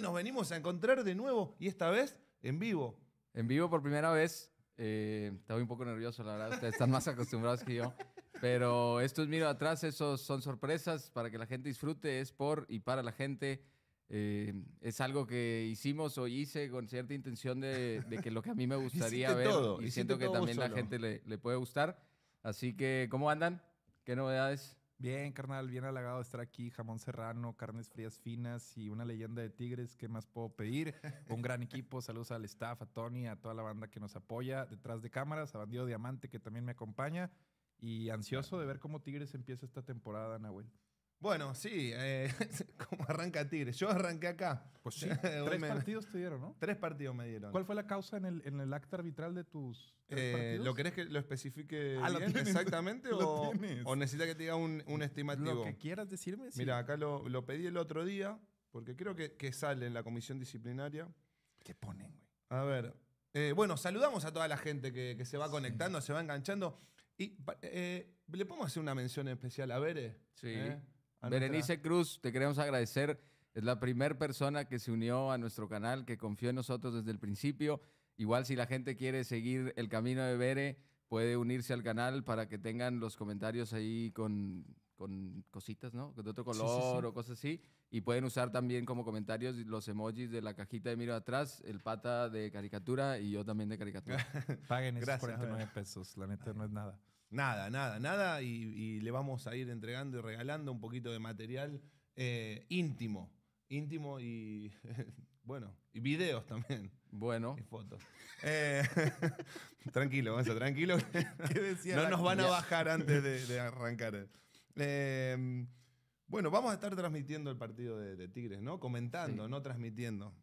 nos venimos a encontrar de nuevo y esta vez en vivo. En vivo por primera vez. Eh, estaba un poco nervioso, la verdad. están más acostumbrados que yo. Pero esto es miro atrás, esos son sorpresas para que la gente disfrute. Es por y para la gente. Eh, es algo que hicimos o hice con cierta intención de, que lo que a mí me gustaría ver. y siento que también la gente le puede gustar. Así que, ¿cómo andan? ¿Qué novedades? Bien, carnal, bien halagado de estar aquí. Jamón serrano, carnes frías finas y una leyenda de tigres. ¿Qué más puedo pedir? Un gran equipo. Saludos al staff, a Tony, a toda la banda que nos apoya detrás de cámaras, a Bandido Diamante que también me acompaña. Y ansioso de ver cómo Tigres empieza esta temporada, Nahuel. Bueno, sí, eh, como arranca Tigre. Yo arranqué acá. Pues sí, tres partidos te ¿no? Tres partidos me dieron. ¿Cuál fue la causa en el, en acta arbitral de tus eh, ¿Lo querés que lo especifique ah, exactamente o, o necesitas que te diga un, estimativo? Lo que quieras decirme. Mira, acá lo, pedí el otro día, porque creo que, sale en la comisión disciplinaria. ¿Qué ponen, güey? A ver. Eh, bueno, saludamos a toda la gente que, se va conectando, se va enganchando. Y ¿Le podemos hacer una mención especial a Bere? Sí. Ah, Berenice Cruz, te queremos agradecer. Es la primera persona que se unió a nuestro canal, que confió en nosotros desde el principio. Igual si la gente quiere seguir el camino de Bere, puede unirse al canal para que tengan los comentarios ahí con, con cositas, ¿no? De otro color o cosas así. Y pueden usar también como comentarios los emojis de la cajita de miro atrás, el pata de caricatura y yo también de caricatura. Paguen esos 49 pesos, la neta no es nada nada, nada, nada, y, le vamos a ir entregando y regalando un poquito de material eh, íntimo, íntimo y bueno, y videos también. Bueno. Y fotos. Eh, tranquilo, vamos tranquilo. no nos van a bajar antes de, arrancar. Eh, bueno, vamos a estar transmitiendo el partido de, Tigres, ¿no? Comentando, no transmitiendo.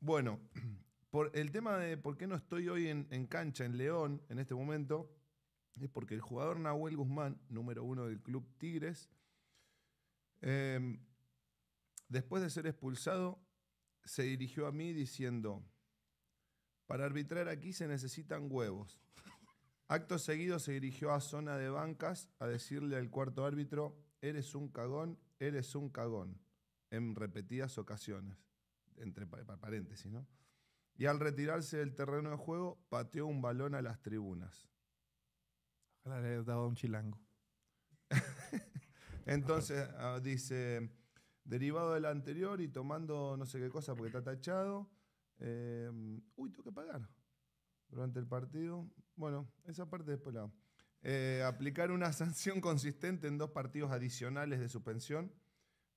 bueno, por el tema de por qué no estoy hoy en cancha, en León, en este momento, es porque el jugador Nahuel Guzmán, número uno del club Tigres, em, después de ser expulsado, se dirigió a mí diciendo, para arbitrar aquí se necesitan huevos. Acto seguido se dirigió a zona de bancas a decirle al cuarto árbitro, eres un cagón, eres un cagón, en repetidas ocasiones, entre paréntesis, ¿no? Y al retirarse del terreno de juego, pateó un balón a las tribunas le he dado un chilango. Entonces ah, dice, derivado del anterior y tomando no sé qué cosa porque está tachado. Eh, uy, tengo que pagar durante el partido. Bueno, esa parte después la... Eh, aplicar una sanción consistente en dos partidos adicionales de suspensión,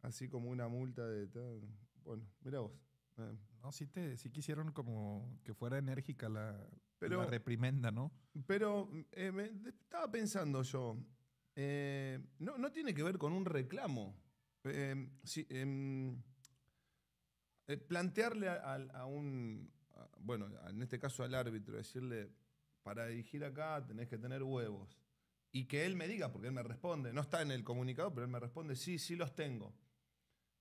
así como una multa de... Bueno, mira vos. Eh. No, sí, te, sí quisieron como que fuera enérgica la, pero, la reprimenda, ¿no? Pero eh, estaba pensando yo, eh, no, tiene que ver con un reclamo. Eh, em, plantearle a, un, bueno, en este caso al árbitro, decirle, para dirigir acá tenés que tener huevos. Y que él me diga, porque él me responde, no está en el comunicado, pero él me responde, sí, sí los tengo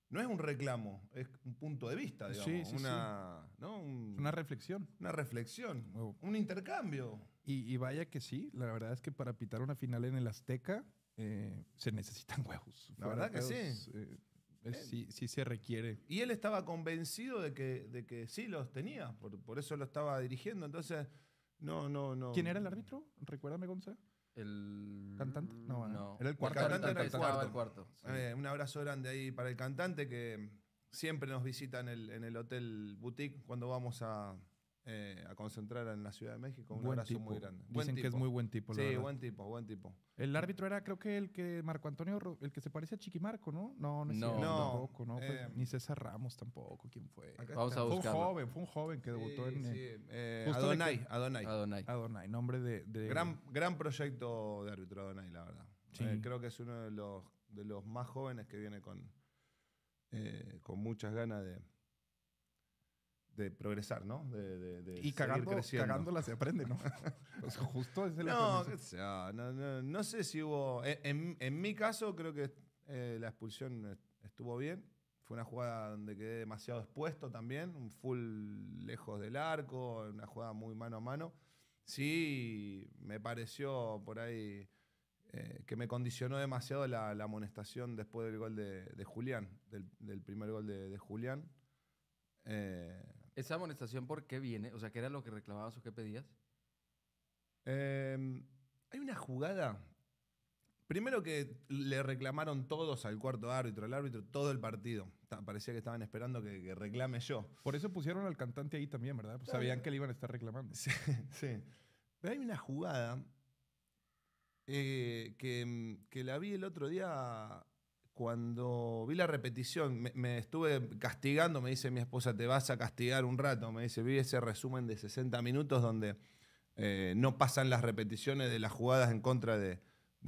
no es un reclamo, es un punto de vista, digamos. una, reflexión. Una reflexión, un intercambio. Y, vaya que sí, la verdad es que para pitar una final en el Azteca eh, se necesitan huevos. La verdad que eh, sí. sí, se requiere. Y él estaba convencido de que, de que sí los tenía, por, por eso lo estaba dirigiendo. Entonces, no, no, no. ¿Quién era el árbitro? Recuérdame, Gonzalo. El cantante. No, Era el cuarto. cantante, era el eh, un abrazo grande ahí para el cantante que siempre nos visita en el hotel boutique cuando vamos a, eh, a concentrar en la Ciudad de México. Un buen abrazo muy grande. Dicen que es muy buen tipo. La sí, buen tipo, buen tipo. El árbitro era, creo que el que Marco Antonio, el que se parece a Chiquimarco, ¿no? No, no es no, tampoco, ¿no? Pues, eh, ni César Ramos tampoco, ¿quién fue? Fue un joven, fue un joven que debutó en. Sí. Eh, eh Adonay Adonai, Adonai, Adonai. nombre de. Gran, gran, proyecto de árbitro Adonai, la verdad. Eh, creo que es uno de los, de los más jóvenes que viene con, con muchas ganas de, de progresar, ¿no? De, de, y cagándola se aprende, ¿no? justo no, no, sé si hubo... Eh, en, mi caso creo que eh, la expulsión estuvo bien. Fue una jugada donde quedé demasiado expuesto también, un full lejos del arco, una jugada muy mano a mano. Sí, me pareció por ahí eh, que me condicionó demasiado la, amonestación después del gol de, Julián, del, primer gol de, de Julián. Eh, ¿Esa amonestación por qué viene? O sea, ¿qué era lo que reclamabas o qué pedías? Em, hay una jugada. Primero que le reclamaron todos al cuarto árbitro, al árbitro, todo el partido. Parecía que estaban esperando que, reclame yo. Por eso pusieron al cantante ahí también, ¿verdad? Pues sabían que le iban a estar reclamando. Sí, sí. Pero hay una jugada eh, que, que, la vi el otro día cuando vi la repetición, me, estuve castigando, me dice mi esposa, te vas a castigar un rato, me dice, vi ese resumen de 60 minutos donde eh, no pasan las repeticiones de las jugadas en contra de,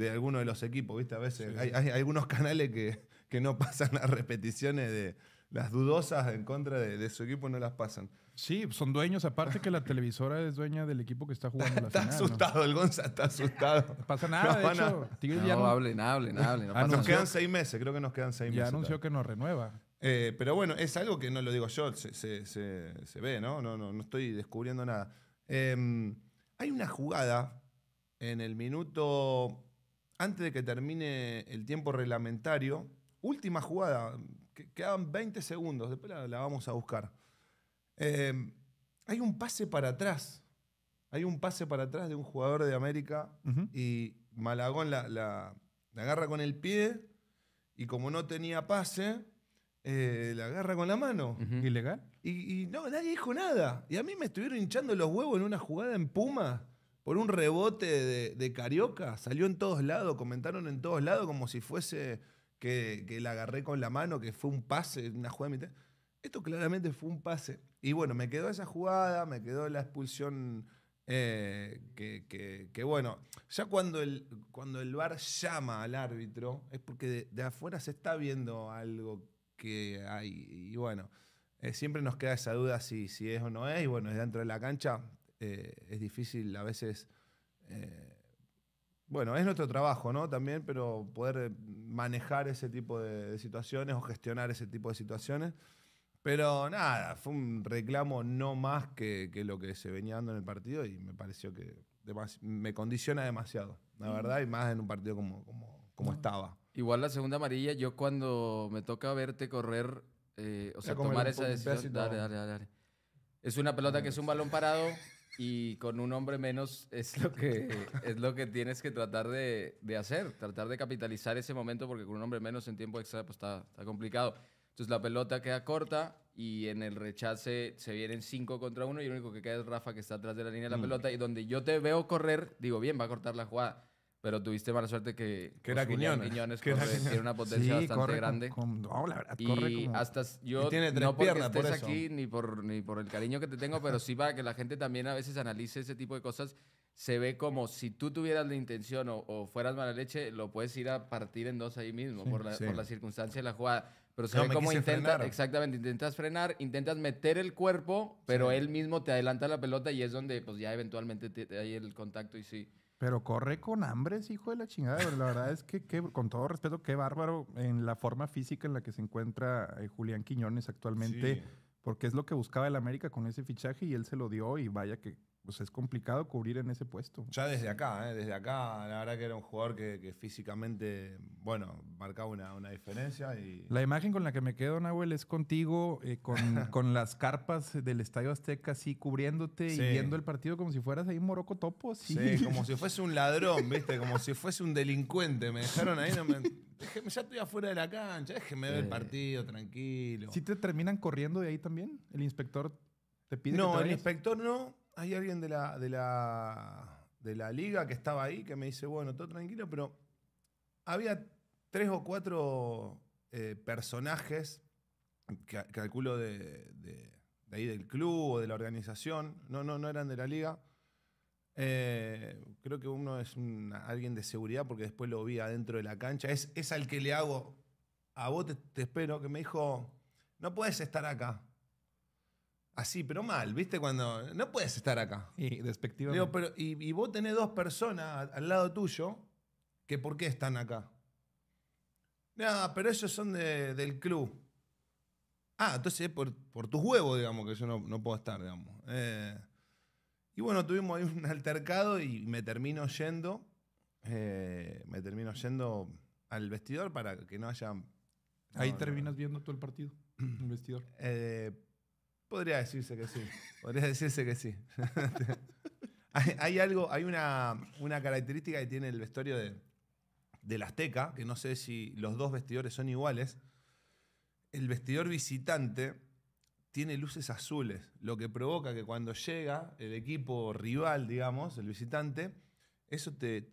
alguno de los equipos, ¿viste? A veces hay, hay, algunos canales que, que no pasan las repeticiones de, las dudosas en contra de, su equipo no las pasan. Sí, son dueños, aparte que la televisora es dueña del equipo que está jugando la está final. Está asustado, el Gonza está asustado. No pasa nada, no, de hecho. no, hablen, hablen, hablen. Ah, nos quedan seis meses, creo que nos quedan seis meses. Ya anunció que nos renueva. Eh, pero bueno, es algo que no lo digo yo, se, ve, ¿no? ¿no? No, no estoy descubriendo nada. Em, hay una jugada en el minuto, antes de que termine el tiempo reglamentario, última jugada, quedaban 20 segundos, después la, vamos a buscar. Eh, hay un pase para atrás. Hay un pase para atrás de un jugador de América y Malagón la, agarra con el pie y como no tenía pase, eh, la agarra con la mano. ¿Ilegal? Y, no, nadie dijo nada. Y a mí me estuvieron hinchando los huevos en una jugada en Puma por un rebote de, de Carioca. Salió en todos lados, comentaron en todos lados como si fuese que, la agarré con la mano, que fue un pase, una jugada de Esto claramente fue un pase. Y bueno, me quedó esa jugada, me quedó la expulsión eh, que, bueno, ya cuando el, cuando el VAR llama al árbitro es porque de, afuera se está viendo algo que hay. Y bueno, eh, siempre nos queda esa duda si, si es o no es. Y bueno, dentro de la cancha eh, es difícil a veces bueno, es nuestro trabajo, ¿no? También, pero poder eh, manejar ese tipo de, situaciones o gestionar ese tipo de situaciones. Pero nada, fue un reclamo no más que, lo que se venía dando en el partido y me pareció que me condiciona demasiado, la verdad, y más en un partido como, como, estaba. Igual la segunda amarilla, yo cuando me toca verte correr, eh, o sea, tomar esa decisión, dale, dale, dale. Es una pelota que es un balón parado. y con un hombre menos es lo que, es lo que tienes que tratar de, hacer, tratar de capitalizar ese momento porque con un hombre menos en tiempo extra pues, está, complicado. Entonces la pelota queda corta y en el rechace se vienen cinco contra uno y lo único que queda es Rafa que está atrás de la línea de la mm. pelota y donde yo te veo correr, digo, bien, va a cortar la jugada. Pero tuviste mala suerte que, que era un Quiñones, Quiñones que era tiene una potencia bastante grande. Con, hasta yo tiene tres piernas, por aquí ni por ni por el cariño que te tengo, pero sí para que la gente también a veces analice ese tipo de cosas. Se ve como si tú tuvieras la intención o, fueras mala leche, lo puedes ir a partir en dos ahí mismo por, la, circunstancia de la jugada. Pero se ve como intentas, exactamente, intentas frenar, intentas meter el cuerpo, pero él mismo te adelanta la pelota y es donde pues ya eventualmente te, hay el contacto y sí. Pero corre con hambre, hijo de la chingada. la verdad es que, con todo respeto, qué bárbaro en la forma física en la que se encuentra eh, Julián Quiñones actualmente. Porque es lo que buscaba el América con ese fichaje y él se lo dio y vaya que pues es complicado cubrir en ese puesto. Ya desde acá, ¿eh? desde acá, la verdad que era un jugador que, físicamente, bueno, marcaba una, una, diferencia. La imagen con la que me quedo, Nahuel, es contigo, eh, con, las carpas del Estadio Azteca así cubriéndote y viendo el partido como si fueras ahí un moroco Sí. como si fuese un ladrón, ¿viste? Como si fuese un delincuente. Me dejaron ahí, me... ya estoy afuera de la cancha, déjeme ver el partido, tranquilo. ¿Sí te terminan corriendo de ahí también? ¿El inspector te pide No, el inspector no hay alguien de la, de la, liga que estaba ahí que me dice, bueno, todo tranquilo, pero había tres o cuatro eh, personajes, que, calculo de, ahí del club o de la organización, no, no, no eran de la liga. Eh, creo que uno es alguien de seguridad porque después lo vi adentro de la cancha. Es, es al que le hago, a vos te espero, que me dijo, no puedes estar acá. Así, pero mal, ¿viste? Cuando no puedes estar acá. Y despectivamente. pero, y, vos tenés dos personas al lado tuyo que por qué están acá. No, pero ellos son del club. Ah, entonces es por, por, tus huevos, digamos, que yo no, puedo estar, digamos. Eh, y bueno, tuvimos ahí un altercado y me termino yendo. Eh, me termino yendo al vestidor para que no haya. Ahí terminas viendo todo el partido, el vestidor. Eh, Podría decirse que sí. Podría decirse que sí. hay, algo, hay una, una, característica que tiene el vestuario de, la Azteca, que no sé si los dos vestidores son iguales. El vestidor visitante tiene luces azules, lo que provoca que cuando llega el equipo rival, digamos, el visitante, eso te,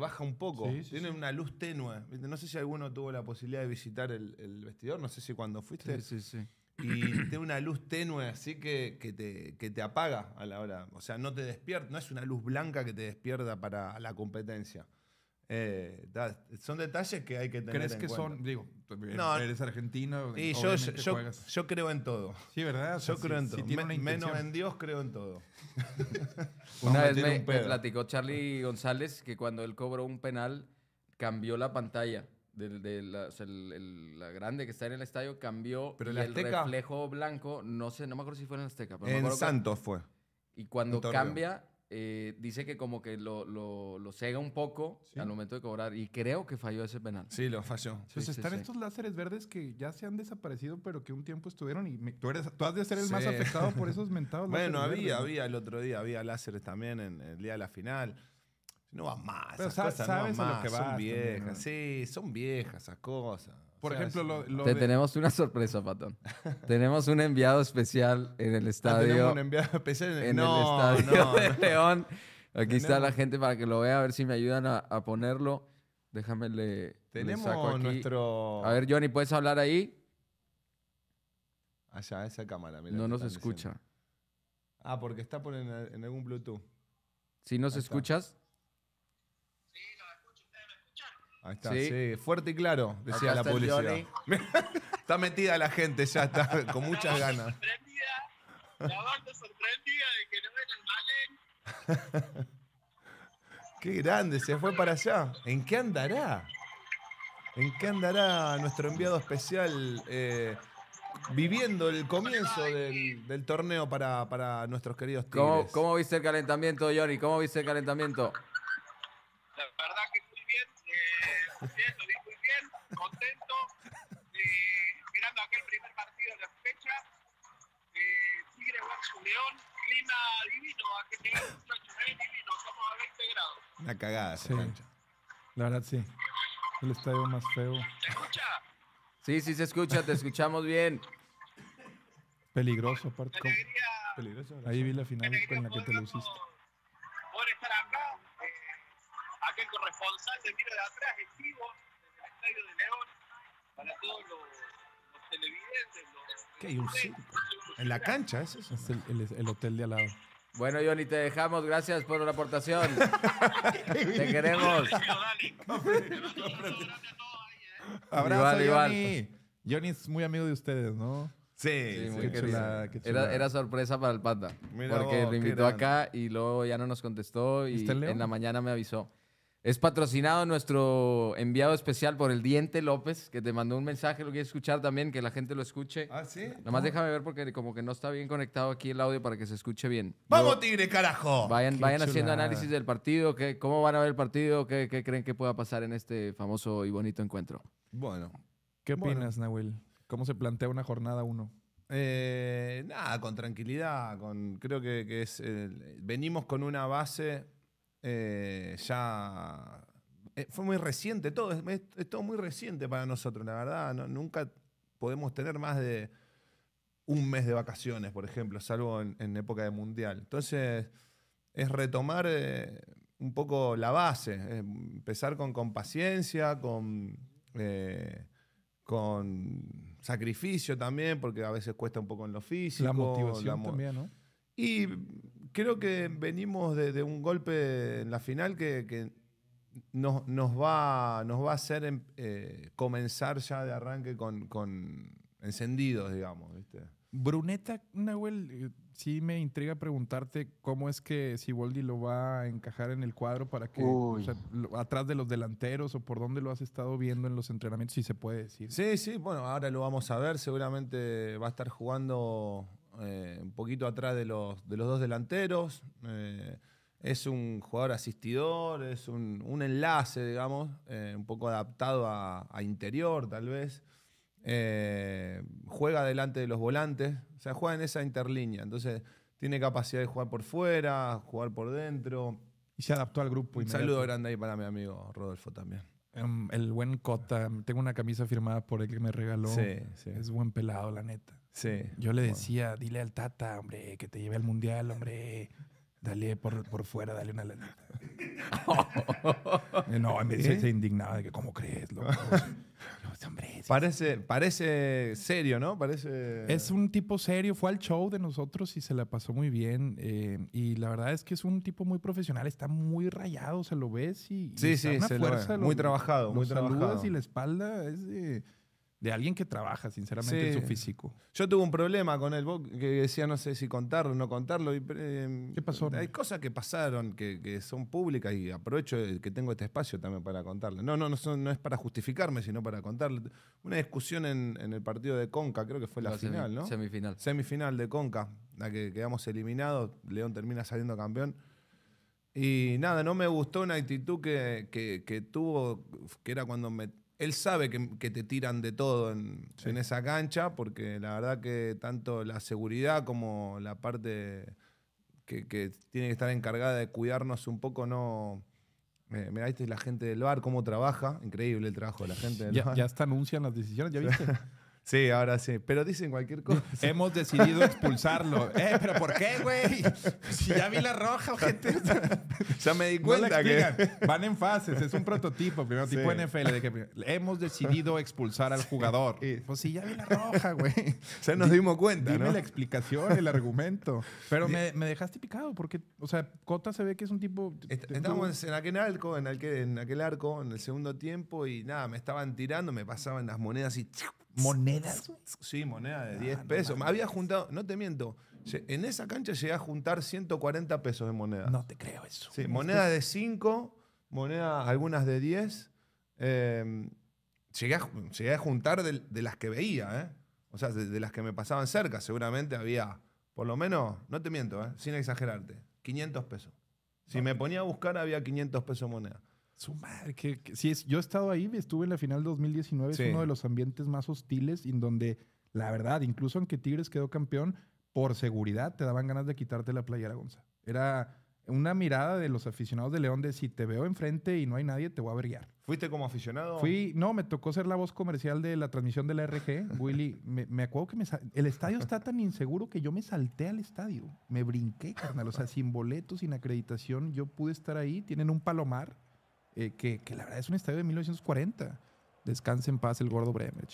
baja un poco. tiene una luz tenue. No sé si alguno tuvo la posibilidad de visitar el, el vestidor, no sé si cuando fuiste. Sí, sí, sí y tiene una luz tenue así que, que, te, que, te, apaga a la hora. O sea, no te despierta, no es una luz blanca que te despierta para la competencia. Eh, son detalles que hay que tener ¿Crees que son, digo, eres argentino? Y yo, yo, creo en todo. Sí, ¿verdad? yo creo en todo. Si menos en Dios, creo en todo. una vez me, me platicó Charlie González que cuando él cobró un penal cambió la pantalla de la, grande que está en el estadio cambió y el reflejo blanco, no sé, no me acuerdo si fue en el Azteca. en Santos fue. Y cuando cambia, eh, dice que como que lo, lo, lo cega un poco al momento de cobrar y creo que falló ese penal. Sí, lo falló. entonces están estos láseres verdes que ya se han desaparecido, pero que un tiempo estuvieron y tú, eres, tú has de ser el más afectado por esos mentados. bueno, había, había el otro día, había láseres también en el día de la final. No va más. esas cosas no Son viejas. Sí, son viejas esas cosas. Por ejemplo, lo, Te tenemos una sorpresa, Patón. tenemos un enviado especial en el ah, estadio. tenemos un enviado especial en el estadio de León. Aquí está la gente para que lo vea, a ver si me ayudan a, ponerlo. Déjame le, saco Tenemos nuestro. A ver, Johnny, ¿puedes hablar ahí? Allá, esa cámara. no nos escucha. Ah, porque está en, algún Bluetooth. Si nos escuchas, Ahí está, sí. fuerte y claro, decía la publicidad. está metida la gente ya, está con muchas ganas. la banda sorprendida de que no Malen. qué grande, se fue para allá. ¿En qué andará? ¿En qué andará nuestro enviado especial eh, viviendo el comienzo del, torneo para, nuestros queridos tigres? ¿Cómo, ¿Cómo viste el calentamiento, Johnny? ¿Cómo viste el calentamiento? La verdad bien, lo vi muy bien, contento, eh, mirando aquel primer partido de la fecha. Eh, Tigre versus León, clima divino, que tiene muchachos, es eh, divino, estamos a 20 este grados. Una cagada, sí. La verdad, sí. El estadio más feo. ¿Se escucha? Sí, sí se escucha, te escuchamos bien. Peligroso, aparte. Peligroso. Ahí vi la final con la que te hiciste. En la cancha, es el, el hotel de al lado. Bueno, Johnny, te dejamos. Gracias por la aportación. te queremos. abrazo Johnny. Johnny es muy amigo de ustedes, ¿no? Sí, Era, sorpresa para el panda, porque lo invitó acá y luego ya no nos contestó y en la mañana me avisó. Es patrocinado nuestro enviado especial por el Diente López, que te mandó un mensaje, lo quieres escuchar también, que la gente lo escuche. Ah, sí. Nomás ah. déjame ver porque como que no está bien conectado aquí el audio para que se escuche bien. ¡Vamos, Tigre, carajo! Vayan, vayan haciendo análisis del partido, que, cómo van a ver el partido, qué, creen que pueda pasar en este famoso y bonito encuentro. Bueno. ¿Qué opinas, Nahuel? ¿Cómo se plantea una jornada uno? Eh, nada, con tranquilidad, con, creo que, es, venimos con una base eh, ya eh, fue muy reciente todo, es, todo muy reciente para nosotros, la verdad, nunca podemos tener más de un mes de vacaciones, por ejemplo, salvo en, época de mundial. Entonces, es retomar eh, un poco la base, empezar con, con paciencia, con, con sacrificio también, porque a veces cuesta un poco en lo físico. La motivación también, ¿no? Y creo que venimos de, un golpe en la final que, nos, va, a hacer em, eh, comenzar ya de arranque con, encendidos, digamos. ¿viste? Bruneta, Nahuel, eh, sí me intriga preguntarte cómo es que Siboldi lo va a encajar en el cuadro para que, atrás de los delanteros o por dónde lo has estado viendo en los entrenamientos, si se puede decir. Sí, sí, bueno, ahora lo vamos a ver, seguramente va a estar jugando eh, un poquito atrás de los, de los dos delanteros. Eh, es un jugador asistidor, es un, enlace, digamos, eh, un poco adaptado a, interior tal vez. juega delante de los volantes, o sea, juega en esa interlínea. Entonces, tiene capacidad de jugar por fuera, jugar por dentro. Y se adaptó al grupo. Un saludo grande ahí para mi amigo Rodolfo también. Em, el buen Cota, tengo una camisa firmada por él que me regaló. sí. Es buen pelado, la neta. Yo le decía, dile al Tata, hombre, que te lleve al mundial, hombre. Dale por, por fuera, dale una no, me dice, indignada, que, ¿cómo crees, loco? parece, parece serio, ¿no? Parece... Es un tipo serio, fue al show de nosotros y se la pasó muy bien. Eh, y la verdad es que es un tipo muy profesional, está muy rayado, se lo ves y... se lo Muy trabajado, muy trabajado. y la espalda es de alguien que trabaja, sinceramente, en su físico. Yo tuve un problema con él, que decía no sé si contarlo o no contarlo. Eh, ¿Qué pasó? Hay cosas que pasaron que, son públicas y aprovecho que tengo este espacio también para contarlo. No, no, no, es para justificarme, sino para contarle. Una discusión en, el partido de Conca, creo que fue la, final, ¿no? Semifinal. Semifinal de Conca, la que quedamos eliminados. León termina saliendo campeón. Y nada, no me gustó una actitud que, que, que tuvo, que era cuando me, él sabe que, te tiran de todo en, esa cancha, porque la verdad que tanto la seguridad como la parte que, tiene que estar encargada de cuidarnos un poco no... mirá, esta la gente del bar, cómo trabaja. Increíble el trabajo de la gente del ya, bar. Ya hasta anuncian las decisiones, ¿ya viste? Sí, ahora sí. Pero dicen cualquier cosa. Hemos decidido expulsarlo. eh, pero ¿por qué, güey? Si ya vi la roja, gente. ya me di cuenta que. Van en fases. Es un prototipo. Primero tipo NFL. hemos decidido expulsar al jugador. Pues si ya vi la roja, güey. O sea, nos dimos cuenta. Dime la explicación, el argumento. Pero me, dejaste picado porque, o sea, Cota se ve que es un tipo. Estábamos en aquel arco, en aquel, en aquel arco, en el segundo tiempo y nada, me estaban tirando, me pasaban las monedas y. Monedas Sí, moneda de 10 ah, pesos. había juntado, no te miento, en esa cancha llegué a juntar 140 pesos de moneda No te creo eso. Sí, moneda de 5, moneda algunas de 10. Em, llegué, a, juntar de, las que veía, ¿eh? O sea, de, las que me pasaban cerca. Seguramente había, por lo menos, no te miento, ¿eh? sin exagerarte, 500 pesos. Si me ponía a buscar había 500 pesos de moneda. Su madre, que, si es, yo he estado ahí, estuve en la final 2019, es uno de los ambientes más hostiles en donde, la verdad, incluso aunque Tigres quedó campeón, por seguridad te daban ganas de quitarte la playera, Aragonza Era una mirada de los aficionados de León de si te veo enfrente y no hay nadie, te voy a averguiar. ¿Fuiste como aficionado? Fui, no, me tocó ser la voz comercial de la transmisión de la RG, Willy. Me, acuerdo que me el estadio está tan inseguro que yo me salté al estadio. Me brinqué, carnal. O sea, sin boletos, sin acreditación, yo pude estar ahí. Tienen un palomar eh, que, la verdad es un estadio de 1940. Descanse en paz el gordo Bremer,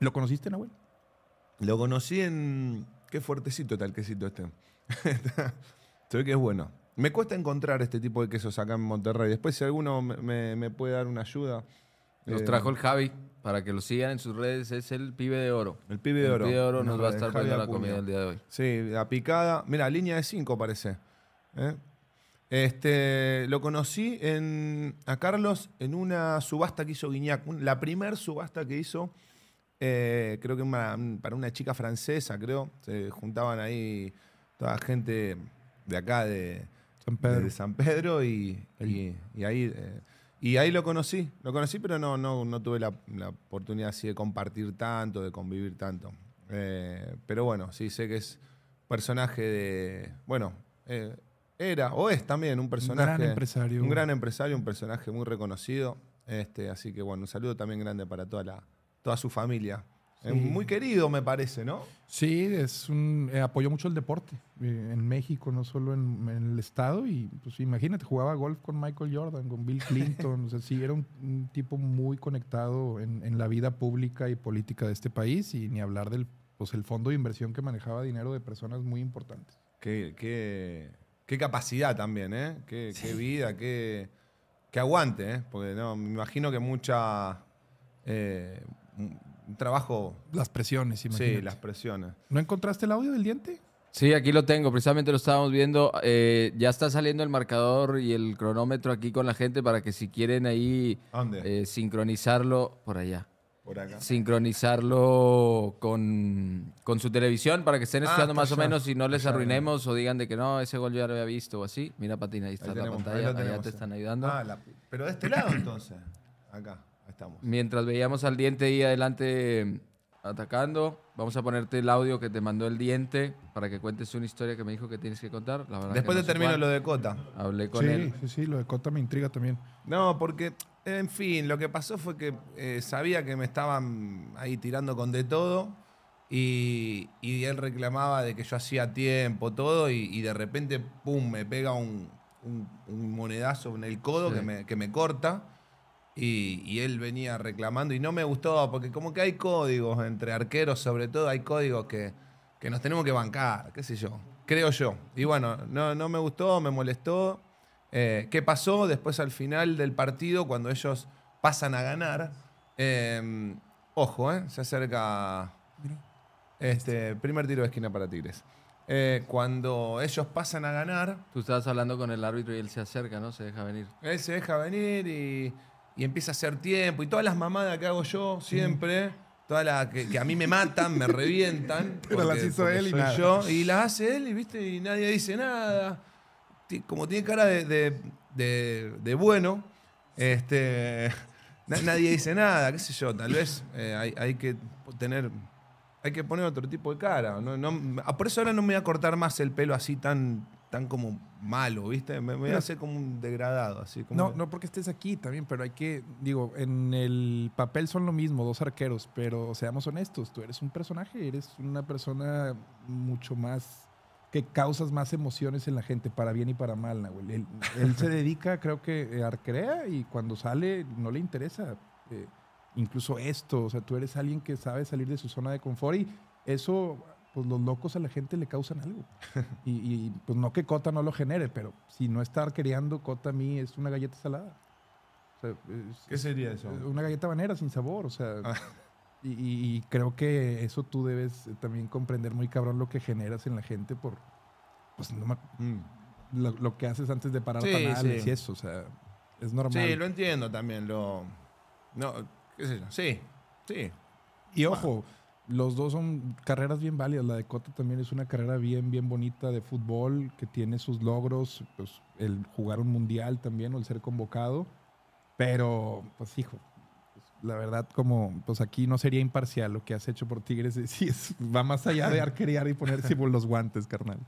¿Lo conociste, Nahuel? Lo conocí en... Qué fuertecito tal quesito este. Se que es bueno. Me cuesta encontrar este tipo de quesos acá en Monterrey. Después, si alguno me, puede dar una ayuda. Los eh, trajo el Javi para que lo sigan en sus redes. Es el pibe de oro. El pibe de oro. nos va a estar poniendo la comida el día de hoy. Sí, la picada. Mira, línea de 5 parece. ¿Eh? Este, lo conocí a Carlos en una subasta que hizo Guignac, la primer subasta que hizo, eh, creo que para una chica francesa, creo. Se juntaban ahí toda la gente de acá, de San Pedro, y, ahí... Eh, y ahí lo conocí, lo conocí, pero no, no, tuve la, oportunidad así de compartir tanto, de convivir tanto. Eh, pero bueno, sí sé que es personaje de. Bueno, era, o es también un personaje. Un gran empresario. Un gran empresario, un personaje muy reconocido. Este, así que bueno, un saludo también grande para toda, la, toda su familia. es muy querido, me parece, ¿no? Sí, es un, eh, apoyó mucho el deporte eh, en México, no solo en, el Estado. Y pues imagínate, jugaba golf con Michael Jordan, con Bill Clinton. o sea, sí, era un, tipo muy conectado en, la vida pública y política de este país. Y ni hablar del pues, el fondo de inversión que manejaba dinero de personas muy importantes. qué Qué capacidad también, ¿eh? Qué, vida, qué, qué aguante, ¿eh? Porque me imagino que mucha. Eh, trabajo. Las presiones, imagínate. Sí, las presiones. ¿No encontraste el audio del diente? Sí, aquí lo tengo, precisamente lo estábamos viendo. Eh, ya está saliendo el marcador y el cronómetro aquí con la gente para que si quieren ahí eh, sincronizarlo por allá. Sincronizarlo con, su televisión para que estén ah, escuchando más o menos y no les arruinemos o digan de que no, ese gol ya lo había visto o así. Mira, Patina, ahí está la pantalla, allá te están ayudando. Ah, pero de este lado entonces, acá, estamos. Mientras veíamos al diente y adelante atacando. Vamos a ponerte el audio que te mandó el diente para que cuentes una historia que me dijo que tienes que contar. Después de termino lo de Cota. Hablé con él. Sí, sí, lo de Cota me intriga también. No, porque, en fin, lo que pasó fue que eh, sabía que me estaban ahí tirando con de todo y, él reclamaba de que yo hacía tiempo, todo, y, de repente, pum, me pega un, monedazo en el codo que, me, que me corta. Y, él venía reclamando y no me gustó, porque como que hay códigos entre arqueros, sobre todo hay códigos que, nos tenemos que bancar, qué sé yo, creo yo. Y bueno, no, no me gustó, me molestó. Eh, ¿Qué pasó después al final del partido cuando ellos pasan a ganar? Em, ojo, eh, se acerca este primer tiro de esquina para Tigres. Eh, cuando ellos pasan a ganar. Tú estabas hablando con el árbitro y él se acerca, ¿no? Se deja venir. Él se deja venir y y empieza a hacer tiempo. Y todas las mamadas que hago yo siempre, todas las que, a mí me matan, me revientan. Pero las hizo él y nada. Yo, y las hace él y, ¿viste? y nadie dice nada. Como tiene cara de, bueno, este, nadie dice nada, qué sé yo. Tal vez eh, hay, que tener hay que poner otro tipo de cara. Ah, por eso ahora no me voy a cortar más el pelo así tan tan como malo, ¿viste? Me, hace como un degradado, así como... No, no porque estés aquí también, pero hay que, digo, en el papel son lo mismo, dos arqueros, pero seamos honestos, tú eres un personaje, eres una persona mucho más que causas más emociones en la gente, para bien y para mal, Nahuel. Él, se dedica, creo que, eh, arcrea y cuando sale no le interesa eh, incluso esto. O sea, tú eres alguien que sabe salir de su zona de confort y eso pues los locos a la gente le causan algo. Y, pues no que Cota no lo genere, pero si no estar creando Cota a mí es una galleta salada. O sea, ¿Qué sería eso? Una galleta banera sin sabor, o sea. Ah. Y, creo que eso tú debes también comprender muy cabrón lo que generas en la gente por. Pues mm. lo, que haces antes de parar panales y eso, o sea. Es normal. Sí, lo entiendo también, lo. No, qué sé yo. Sí, sí. Y ojo los dos son carreras bien válidas. La de Cota también es una carrera bien, bien bonita de fútbol, que tiene sus logros, pues el jugar un mundial también o el ser convocado. Pero, pues hijo, la verdad, como pues aquí no sería imparcial lo que has hecho por Tigres, sí va más allá de arquerear y ponerse por los guantes, carnal.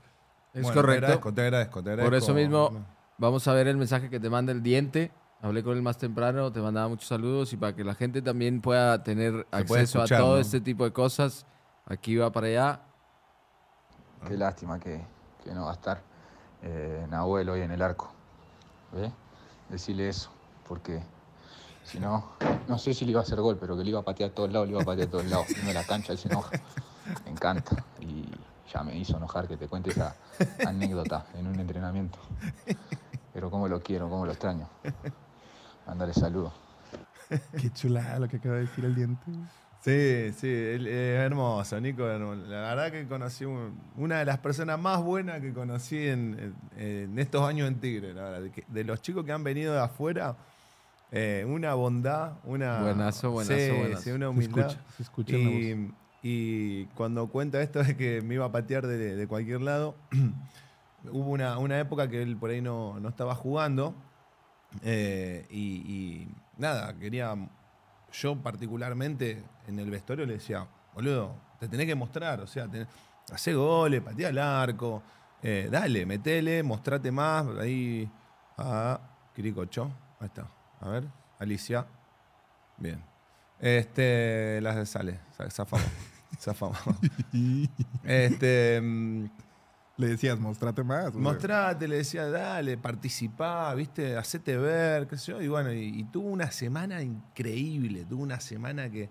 Es correcto. Por eso mismo, vamos a ver el mensaje que te manda el diente. Hablé con él más temprano, te mandaba muchos saludos y para que la gente también pueda tener acceso a todo este tipo de cosas, aquí va para allá. Qué lástima que, no va a estar en eh, Abuelo hoy en el arco. ¿Ve? Decirle eso, porque si no, no sé si le iba a hacer gol, pero que le iba a patear a todos lados, le iba a patear a todos lados. me la cancha, él se enoja. Me encanta. Y ya me hizo enojar que te cuente esa anécdota en un entrenamiento. Pero cómo lo quiero, cómo lo extraño. Mándale saludo Qué chulada lo que acaba de decir el diente. Sí, sí, es hermoso, Nico. La verdad que conocí una de las personas más buenas que conocí en, estos años en Tigre. De los chicos que han venido de afuera, eh, una bondad, una. Buenazo, buenazo, buenazo. Sí, una humildad. escucha, se escucha y, cuando cuenta esto es que me iba a patear de, de cualquier lado, hubo una, una, época que él por ahí no, no estaba jugando eh, y, nada, quería. Yo, particularmente, en el vestuario le decía, boludo, te tenés que mostrar, o sea, hace goles, patea el arco, eh, dale, metele, mostrate más. Ahí a Kiricocho, ahí está, a ver, Alicia, bien. Este, las sale, zafamos. zafamos. este, mm, le decías, mostrate más. Mostrate, le decía, dale, participá, viste, hacete ver, qué sé yo. Y bueno, y, tuvo una semana increíble, tuvo una semana que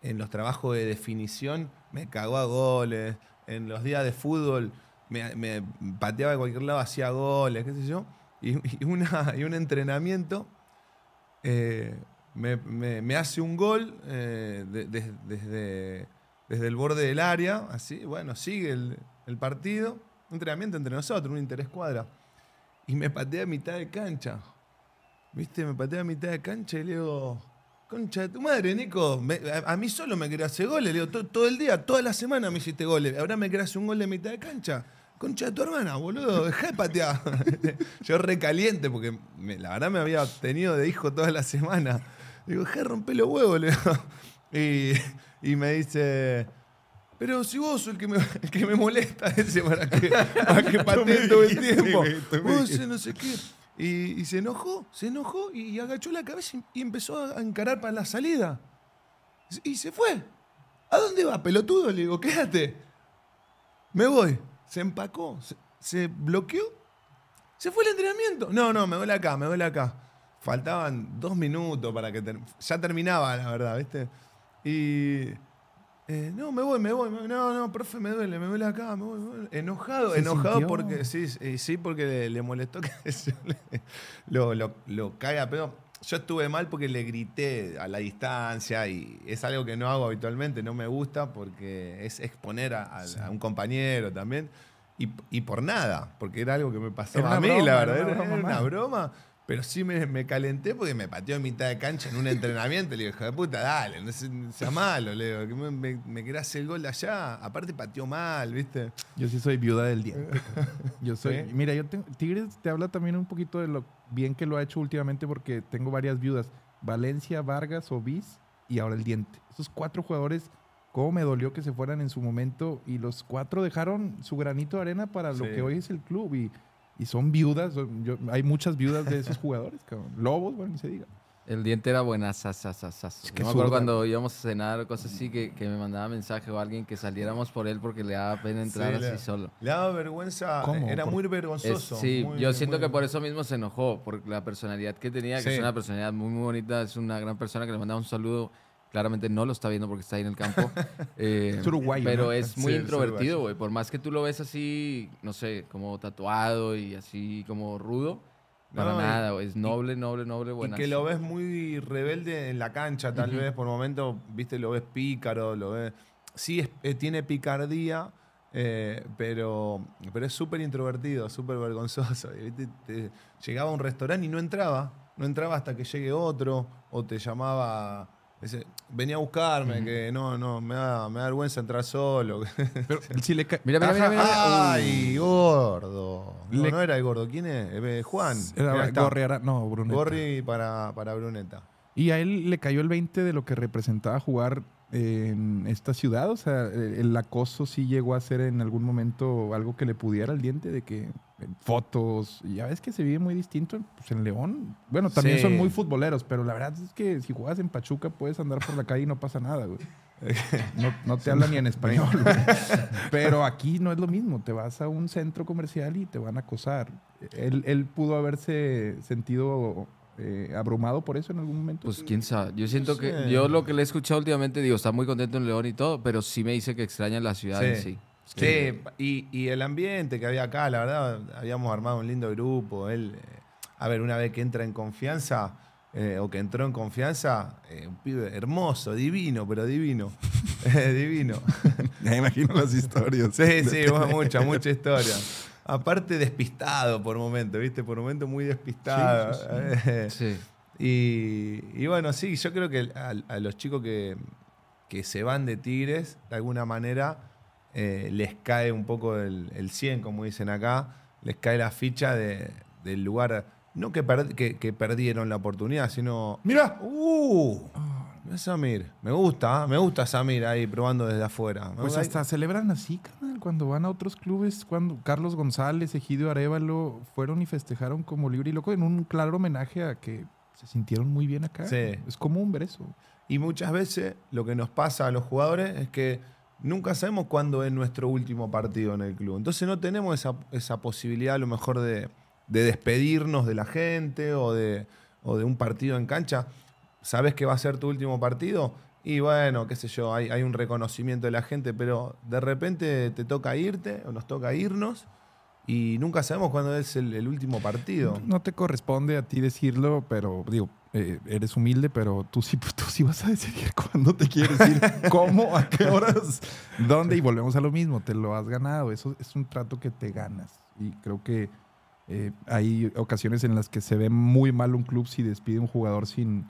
en los trabajos de definición me cagó a goles, en los días de fútbol me, pateaba de cualquier lado, hacía goles, qué sé yo. Y, una, y un entrenamiento eh, me, hace un gol eh, desde, desde el borde del área, así, bueno, sigue el el partido, un entrenamiento entre nosotros, un interés cuadra. Y me pateé a mitad de cancha. ¿Viste? Me pateé a mitad de cancha y le digo, concha de tu madre, Nico. a, mí solo me quería hacer goles. Le digo, todo, el día, toda la semana me hiciste goles. Ahora me quería un gol de mitad de cancha. Concha de tu hermana, boludo, dejá de patear. Yo recaliente, porque la verdad me había tenido de hijo toda la semana. Le digo, dejá de romper los huevos, le Y, y me dice, pero si vos sos el que me, molesta ese para que, para que patee el tiempo. Vos no sé qué. Y, se enojó, se enojó y, agachó la cabeza y, empezó a encarar para la salida. Y se fue. ¿A dónde va, pelotudo? Le digo, quédate. Me voy. Se empacó, se, bloqueó. Se fue el entrenamiento. No, no, me duele acá, me duele acá. Faltaban dos minutos para que... ya terminaba, la verdad, ¿viste? Y eh, no, me voy, me voy. No, no, profe, me duele, me duele acá, me voy. Me duele. Enojado, enojado porque sí, eh, sí, porque le, molestó que lo, lo, lo pero yo estuve mal porque le grité a la distancia y es algo que no hago habitualmente, no me gusta porque es exponer a, un compañero también y, y, por nada, porque era algo que me pasaba a mí, la verdad, Era una broma pero sí me, calenté porque me pateó en mitad de cancha en un entrenamiento. Le digo, hijo de puta, dale, no sea malo, le me, me, el gol allá. Aparte pateó mal, ¿viste? Yo sí soy viuda del diente. yo soy. Mira, yo tengo, Tigres te habla también un poquito de lo bien que lo ha hecho últimamente porque tengo varias viudas. Valencia, Vargas, Obis y ahora el Diente. Esos cuatro jugadores, cómo me dolió que se fueran en su momento y los cuatro dejaron su granito de arena para lo que hoy es el club y y son viudas, hay muchas viudas de esos jugadores, cabrón. Lobos, bueno, ni se diga. El diente era buena. Es me acuerdo cuando íbamos a cenar, o cosas así, que, me mandaba mensaje o alguien que saliéramos por él porque le daba pena entrar así solo. Le daba vergüenza, era muy vergonzoso. sí, yo siento que por eso mismo se enojó, por la personalidad que tenía, que es una personalidad muy, muy bonita, es una gran persona que le mandaba un saludo Claramente no lo está viendo porque está ahí en el campo. Eh, uruguayo. Pero es muy introvertido, güey. Por más que tú lo ves así, no sé, como tatuado y así como rudo, para nada, güey. Es noble, noble, noble, bueno. Y que lo ves muy rebelde en la cancha, tal vez. Por momento, viste, lo ves pícaro, lo ves. Sí, eh, tiene picardía, eh, pero, pero es súper introvertido, súper vergonzoso. llegaba a un restaurante y no entraba. No entraba hasta que llegue otro, o te llamaba Dice, venía a buscarme, que no, no, me da, me da vergüenza entrar solo. Pero si le mira. ¡Ay, gordo! No, no era el gordo, ¿quién es? Eh, eh, Juan. Era Gorri, no, Bruneta. Gorri para, para Bruneta. Y a él le cayó el 20 de lo que representaba jugar en esta ciudad? O sea, e-, el acoso sí llegó a ser en algún momento algo que le pudiera al diente de que fotos, ya ves que se vive muy distinto pues en León. Bueno, también son muy futboleros, pero la verdad es que si juegas en Pachuca puedes andar por la calle y no pasa nada, güey. No, te hablan ni en español. Pero aquí no es lo mismo. Te vas a un centro comercial y te van a acosar. él pudo haberse sentido eh, abrumado por eso en algún momento? Pues quién sabe. Yo siento que yo lo que le he escuchado últimamente, digo, está muy contento en León y todo, pero sí me dice que extraña la ciudad sí. en sí. sí, y, y, el ambiente que había acá, la verdad, habíamos armado un lindo grupo. Él, eh, a ver, una vez que entra en confianza, eh, o que entró en confianza, un pibe hermoso, divino, pero divino. divino. Me imagino las historias. Sí, sí, mucha, mucha historia. aparte despistado por un momento, ¿viste? Por un momento muy despistado. Sí, eh, y, bueno, sí, yo creo que a, los chicos que, se van de Tigres, de alguna manera eh, les cae un poco el, 100, como dicen acá, les cae la ficha del lugar. No que, que, perdieron la oportunidad, sino. mira, ¡Uh! Ah. Samir. Me gusta, ¿eh? me gusta Samir ahí probando desde afuera. Pues hasta celebran así, canal, cuando van a otros clubes, cuando Carlos González, Egidio Arevalo fueron y festejaron como libre y loco en un claro homenaje a que se sintieron muy bien acá. Sí. Es común ver eso. Y muchas veces lo que nos pasa a los jugadores es que nunca sabemos cuándo es nuestro último partido en el club. Entonces no tenemos esa, posibilidad a lo mejor de, despedirnos de la gente o de un partido en cancha sabes que va a ser tu último partido y bueno, qué sé yo, hay, un reconocimiento de la gente, pero de repente te toca irte o nos toca irnos y nunca sabemos cuándo es el, último partido. No te corresponde a ti decirlo, pero digo, eh, eres humilde, pero tú sí, tú sí vas a decidir cuándo te quieres ir, cómo, a qué horas, dónde y volvemos a lo mismo, te lo has ganado, eso es un trato que te ganas y creo que eh, hay ocasiones en las que se ve muy mal un club si despide un jugador sin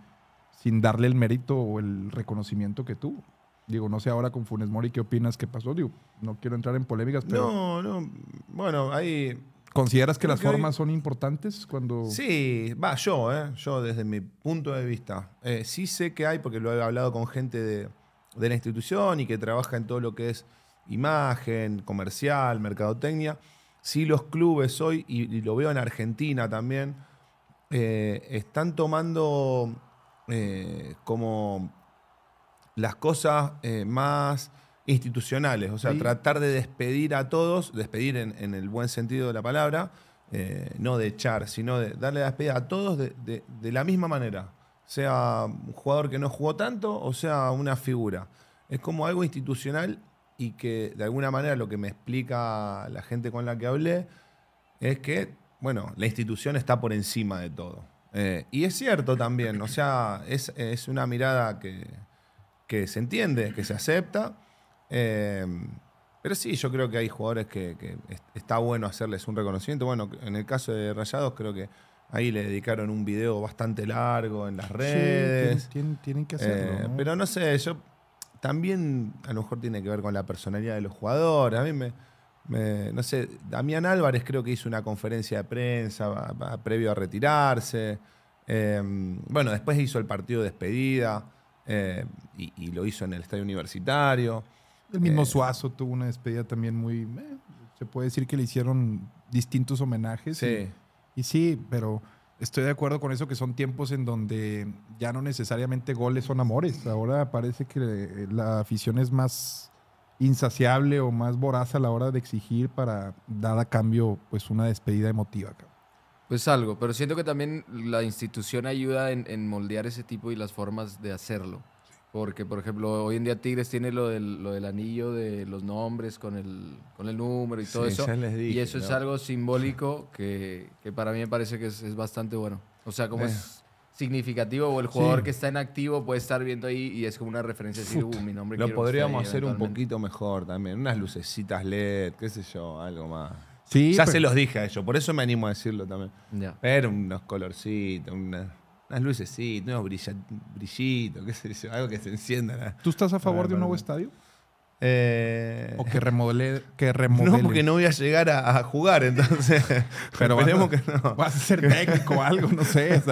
sin darle el mérito o el reconocimiento que tuvo. Digo, no sé ahora con Funes Mori qué opinas que pasó. Digo, no quiero entrar en polémicas, pero. No, no. Bueno, ahí. ¿Consideras que las formas son importantes cuando.? Sí, va, yo, eh, yo desde mi punto de vista. Eh, sí sé que hay, porque lo he hablado con gente de, la institución y que trabaja en todo lo que es imagen, comercial, mercadotecnia. Sí, los clubes hoy, y, lo veo en Argentina también, eh, están tomando eh, como las cosas eh, más institucionales, o sea, tratar de despedir a todos, despedir en, el buen sentido de la palabra, eh, no de echar, sino de darle la despedida a todos de, de, la misma manera, sea un jugador que no jugó tanto o sea una figura. Es como algo institucional y que de alguna manera lo que me explica la gente con la que hablé es que, bueno, la institución está por encima de todo. Eh, y es cierto también, o sea, es, una mirada que, que, se entiende, que se acepta. Eh, pero sí, yo creo que hay jugadores que, está bueno hacerles un reconocimiento. Bueno, en el caso de Rayados, creo que ahí le dedicaron un video bastante largo en las redes. Sí, tienen, que hacerlo. Eh, pero no sé, yo también a lo mejor tiene que ver con la personalidad de los jugadores. A mí me no sé, Damián Álvarez creo que hizo una conferencia de prensa previo a retirarse. Em, bueno, después hizo el partido de despedida eh, y, lo hizo en el estadio universitario. El mismo eh, Suazo tuvo una despedida también muy. Eh, se puede decir que le hicieron distintos homenajes. Sí. y sí, pero estoy de acuerdo con eso que son tiempos en donde ya no necesariamente goles son amores. Ahora parece que la afición es más insaciable o más voraz a la hora de exigir para dar a cambio pues una despedida emotiva. Pues algo, pero siento que también la institución ayuda en, moldear ese tipo y las formas de hacerlo. Porque, por ejemplo, hoy en día Tigres tiene lo del, lo del anillo de los nombres con el, con el número y todo eso. y eso es algo simbólico que, para mí me parece que es, bastante bueno. O sea, como es significativo o el jugador que está en activo puede estar viendo ahí y es como una referencia de uh, mi nombre. Lo podríamos hacer un poquito mejor también, unas lucecitas LED, qué sé yo, algo más. Sí, ya se los dije a ellos, por eso me animo a decirlo también. ver Pero unos colorcitos, unas lucecitas, unos brillitos, qué sé yo, algo que se encienda. ¿Tú estás a favor de un nuevo estadio? Eh, o que remodelé que remodelé. No, porque no voy a llegar a, jugar, entonces. Pero veremos que no. Vas a ser técnico o algo, no sé.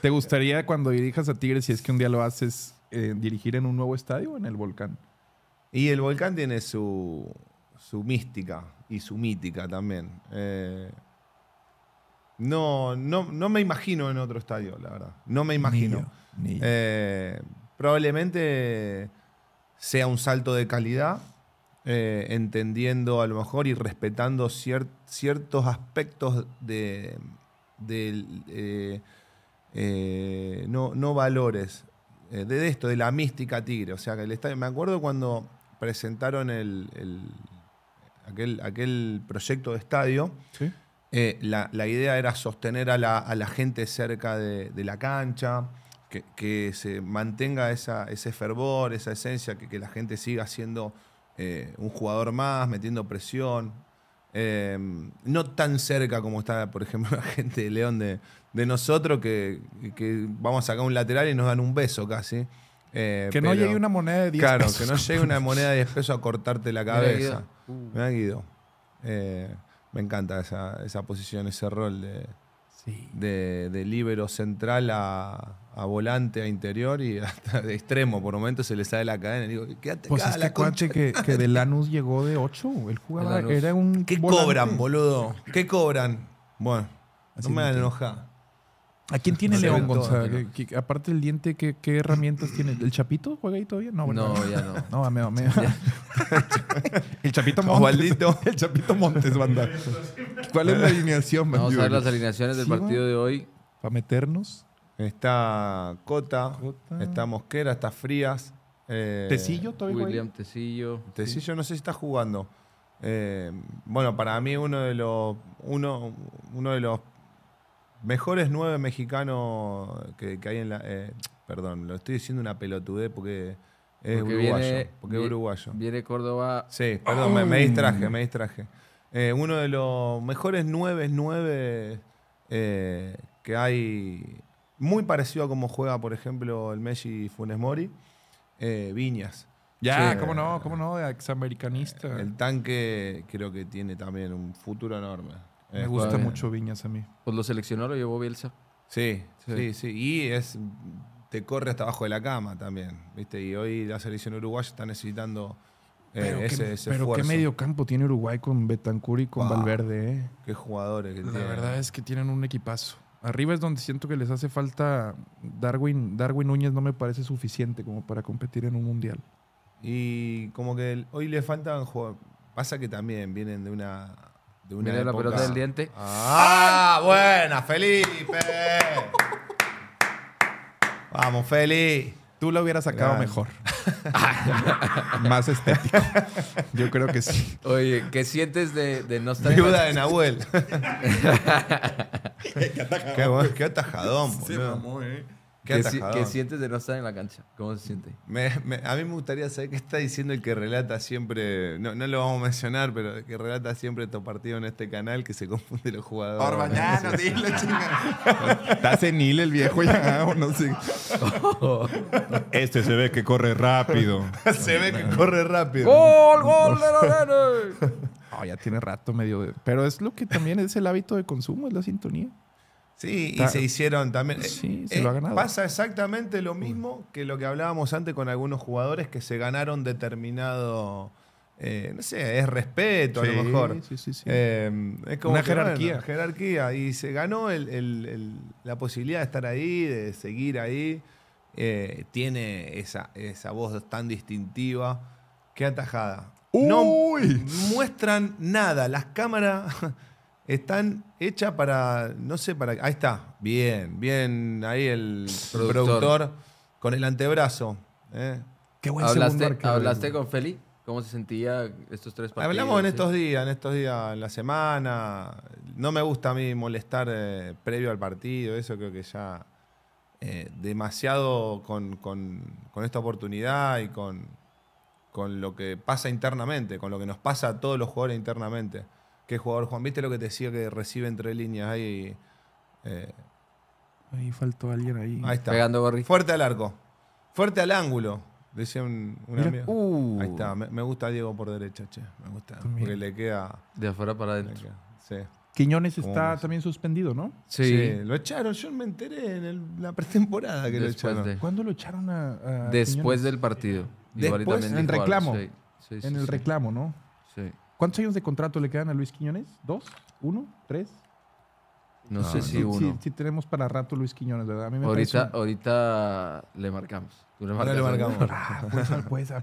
¿Te gustaría cuando dirijas a Tigres, si es que un día lo haces, eh, dirigir en un nuevo estadio o en el Volcán? Y el Volcán tiene su, su mística y su mítica también. Eh, no, no, me imagino en otro estadio, la verdad. No me imagino. probablemente sea un salto de calidad, eh, entendiendo a lo mejor y respetando ciertos aspectos de, eh, eh, no, valores, de esto, de la mística tigre. O sea, que el me acuerdo cuando presentaron aquel, aquel, proyecto de estadio. La, idea era sostener a la, gente cerca de la cancha, que, se mantenga ese fervor, esa esencia, que, la gente siga siendo eh, un jugador más, metiendo presión. Eh, no tan cerca como está, por ejemplo, la gente de León de, nosotros, que, que, vamos a sacar un lateral y nos dan un beso casi. Eh, que no llegue una moneda de 10 claro, pesos. Claro, que no llegue una moneda de 10 pesos a cortarte la cabeza. Me ha me encanta esa, posición, ese rol de, sí. de libero central a, a volante, a interior y hasta de extremo. Por momentos se le sale la cadena. Y digo, quédate Pues que, que de Lanús llegó de 8. el jugaba, era un. ¿Qué cobran, boludo? ¿Qué cobran? Bueno, no me enoja. enoja. ¿A quién tiene León González? Aparte del diente, ¿qué, ¿qué, herramientas tiene? ¿El Chapito juega ahí todavía? No, no ya no. No, a el Chapito Montes. El Chapito Montes, banda. ¿Cuál es la alineación, Vamos a ver las alineaciones del partido de hoy. Para meternos. Está Cota, está Mosquera, está Frías. Eh, ¿Tecillo todavía? William Tecillo. Tecillo no sé si está jugando. Eh, bueno, para mí uno de los, uno, uno de los mejores nueve mexicanos que, hay en la... Eh, perdón, lo estoy diciendo una pelotudez porque es uruguayo. Viene, porque es uruguayo. Viene Córdoba... Sí, perdón, me, oh. distraje, me distraje. Eh, uno de los mejores nueve, nueve que hay muy parecido a como juega, por ejemplo, el Messi Funes Mori, eh, Viñas. Ya, cómo no, cómo no, examericanista. El tanque creo que tiene también un futuro enorme. Me eh, gusta mucho Viñas a mí. Pues lo seleccionó, lo llevó Bielsa. Sí, sí, sí, Y es te corre hasta abajo de la cama también, ¿viste? Y hoy la selección uruguaya está necesitando ese, eh, qué, Pero qué medio campo tiene Uruguay con Betancur y con Valverde, ¿eh? Qué jugadores La verdad es que tienen un equipazo arriba es donde siento que les hace falta Darwin. Darwin Núñez no me parece suficiente como para competir en un mundial. Y como que hoy le faltan Pasa que también vienen de una. De una la pelota del diente. ¡Ah! ¡Buena, Felipe! Vamos, Felipe. Tú la hubieras sacado mejor. Más estético. Yo creo que sí. Oye, ¿qué sientes de, de no estar Viuda de Nahuel. qué atajadón. Qué, boludo. mamó, eh. Qué, sientes de no estar en la cancha? ¿Cómo se siente? a mí me gustaría saber qué está diciendo el que relata siempre, no, no lo vamos a mencionar, pero el que relata siempre estos partidos en este canal que se confunde los jugadores. chinga. Está senil el viejo ya, no sé. este se ve que corre rápido. se ve que corre rápido. ¡Gol, gol de la ah, ya tiene rato medio. De... Pero es lo que también es el hábito de consumo, es la sintonía. Sí, y se hicieron también. Eh, sí, se eh, lo ha ganado. Pasa exactamente lo mismo que lo que hablábamos antes con algunos jugadores que se ganaron determinado. Eh, no sé, es respeto a lo mejor. es como una jerarquía. jerarquía. Y se ganó la posibilidad de estar ahí, de seguir ahí. tiene esa, esa voz tan distintiva. Qué atajada. No muestran nada. Las cámaras están hechas para, no sé, para... Ahí está, bien, bien, ahí el productor, con el antebrazo. ¿eh? Qué buen ¿Hablaste, ¿hablaste con Feli? ¿Cómo se sentía estos tres partidos? Hablamos en estos días, en estos días, en la semana. No me gusta a mí molestar eh, previo al partido, eso creo que ya eh, demasiado con, con, esta oportunidad y con, con lo que pasa internamente, con lo que nos pasa a todos los jugadores internamente qué jugador Juan. ¿Viste lo que te decía que recibe entre líneas ahí? Eh? ahí faltó alguien ahí. Ahí está. Pegando Gorri. Fuerte al arco. Fuerte al ángulo. Decía un, amigo. Uh. Ahí está. Me, gusta Diego por derecha, che. Me gusta. Porque le queda. De afuera para adentro. Sí. Quiñones está también suspendido, ¿no? Sí. Lo echaron. Yo me enteré en la pretemporada que lo echaron. ¿Cuándo lo echaron a.? Después del partido. Después, en reclamo. en el reclamo, ¿no? Sí. ¿Cuántos años de contrato le quedan a Luis Quiñones? ¿Dos? ¿Uno? ¿Tres? No, sé si uno. Si, tenemos para rato Luis Quiñones, ¿verdad? A mí me ahorita, ahorita le marcamos. le marcamos.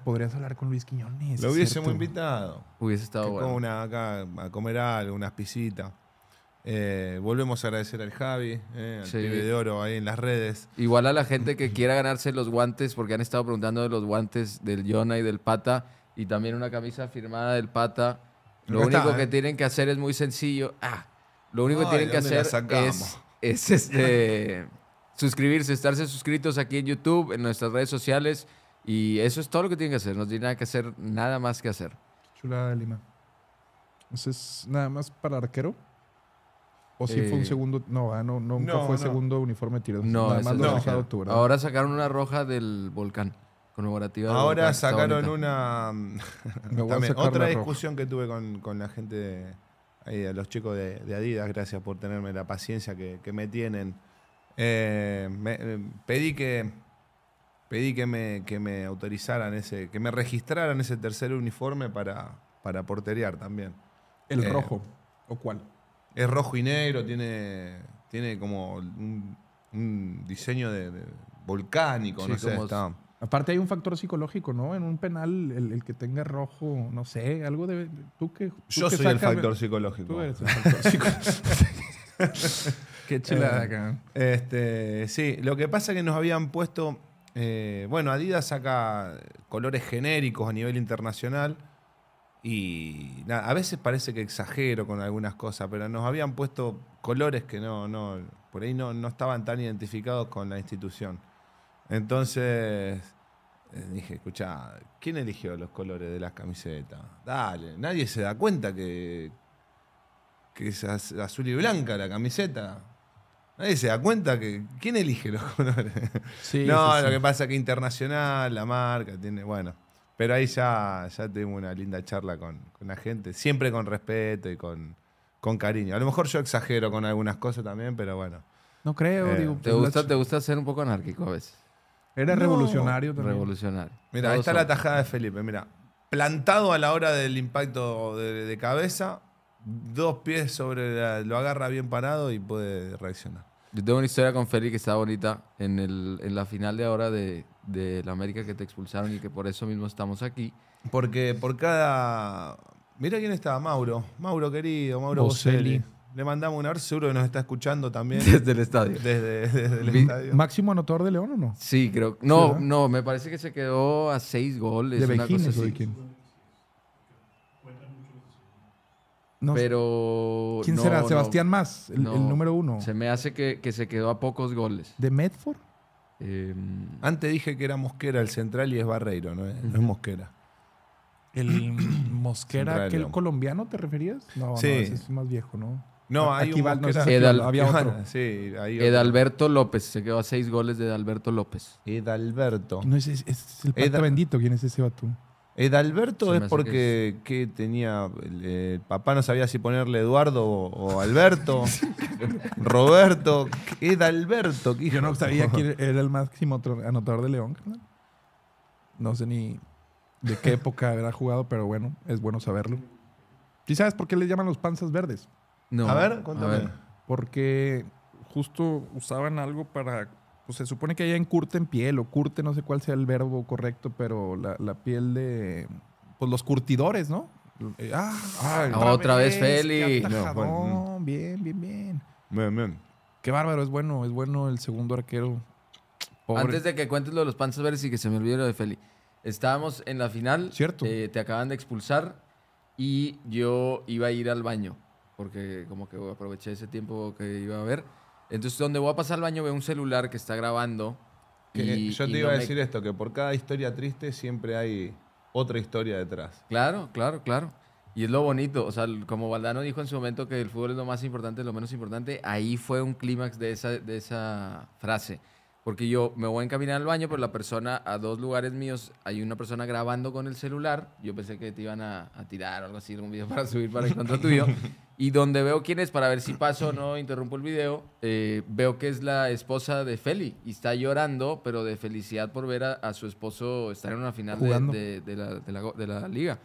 podrías hablar con Luis Quiñones. Lo hubiésemos invitado. Hubiese estado bueno. una, acá a comer algo, unas pisitas. Eh, volvemos a agradecer al Javi, eh, al de oro ahí en las redes. Igual a la gente que quiera ganarse los guantes, porque han estado preguntando de los guantes del Yona y del Pata y también una camisa firmada del pata. Lo único que ¿eh? tienen que hacer es muy sencillo. Ah, lo único que tienen que hacer es, este, suscribirse, estarse suscritos aquí en YouTube, en nuestras redes sociales. Y eso es todo lo que tienen que hacer. No tienen nada que hacer, nada más que hacer. Chulada de Lima. Entonces, nada más para arquero. ¿O si fue un eh, segundo? No, ah, no nunca fue segundo uniforme tiro No, más Ahora sacaron una roja del volcán. Ahora sacaron una. Mm, otra discusión que tuve con, la gente, a los chicos de, Adidas, gracias por tenerme la paciencia que, me tienen. Eh, eh, pedí que pedí que me, me autorizaran ese, que me registraran ese tercer uniforme para, para porterear también. ¿El eh, rojo? ¿O cuál? Es rojo y negro, tiene, tiene como un, diseño de, volcánico, no sé. Está, Aparte hay un factor psicológico, ¿no? En un penal, el, que tenga rojo, no sé, algo de... ¿Tú que Yo soy el factor psicológico. Tú el factor psicológico. Qué chulada, eh, acá. Este, sí, lo que pasa es que nos habían puesto... Eh, bueno, Adidas saca colores genéricos a nivel internacional y a veces parece que exagero con algunas cosas, pero nos habían puesto colores que no, no, por ahí no estaban tan identificados con la institución. Entonces eh, dije, escucha, ¿quién eligió los colores de las camisetas? Dale, nadie se da cuenta que, que es azul y blanca la camiseta. Nadie se da cuenta que. ¿Quién elige los colores? no, lo que pasa es que internacional, la marca, tiene. Bueno. Pero ahí ya, ya una linda charla con, la gente, siempre con respeto y con, cariño. A lo mejor yo exagero con algunas cosas también, pero bueno. No creo, eh, digo. Te gusta, te gusta ser un poco anárquico a veces. Era revolucionario también. Revolucionario. Mira, ahí está la tajada de Felipe. Mira, plantado a la hora del impacto de, cabeza, dos pies sobre lo agarra bien parado y puede reaccionar. Yo tengo una historia con Felipe que está bonita en, la final de ahora de, la América que te expulsaron y que por eso mismo estamos aquí. Porque por cada. Mira quién está, Mauro. Mauro querido, Mauro le mandamos un abrazo, seguro que nos está escuchando también. Desde el estadio. ¿Máximo anotador de León o no? Sí, creo. No, no, me parece que se quedó a seis goles. ¿De una Quién? Pero. ¿Quién será? ¿Sebastián Más? El, número uno. Se me hace que, se quedó a pocos goles. ¿De Medford? Em, Antes dije que era Mosquera el central y es Barreiro, no, eh, No es Mosquera. ¿El Mosquera, aquel colombiano, te referías? No, no, ese es más viejo, ¿no? No, hay no Edalberto López, se quedó a seis goles de Edalberto López. Edalberto. No, es el bendito. ¿Quién es ese vato? Edalberto es porque que, tenía. el eh, papá no sabía si ponerle Eduardo o, Alberto. Roberto. Edalberto. Yo no sabía quién era el máximo anotador de León, ¿no? no sé ni de qué época habrá jugado, pero bueno, es bueno saberlo. ¿Y sabes por qué le llaman los panzas verdes? No. A ver, cuéntame. porque justo usaban algo para. Pues se supone que allá en piel o curte, no sé cuál sea el verbo correcto, pero la, piel de. Pues los curtidores, ¿no? Eh, ah, ah, otra, vez, Feli. No, mm. bien, bien, bien. Bien, bien. Qué bárbaro, es bueno, es bueno el segundo arquero. Antes de que cuentes lo de los panzas verdes y que se me olvide de Feli. Estábamos en la final. Cierto. Eh, te acaban de expulsar y yo iba a ir al baño porque como que aproveché ese tiempo que iba a ver. Entonces, donde voy a pasar el baño, veo un celular que está grabando. Eh, y, yo te iba a decir esto, que por cada historia triste siempre hay otra historia detrás. Claro, claro, claro. Y es lo bonito, o sea, como Valdano dijo en su momento que el fútbol es lo más importante, lo menos importante, ahí fue un clímax de esa, de esa frase. Porque yo me voy a encaminar al baño, pero la persona, a dos lugares míos, hay una persona grabando con el celular. Yo pensé que te iban a, a tirar o algo así, un video para subir para el contra tuyo. Y donde veo quién es para ver si paso o no, interrumpo el video, eh, veo que es la esposa de Feli y está llorando, pero de felicidad por ver a, su esposo estar en una final de, la, de, la, liga.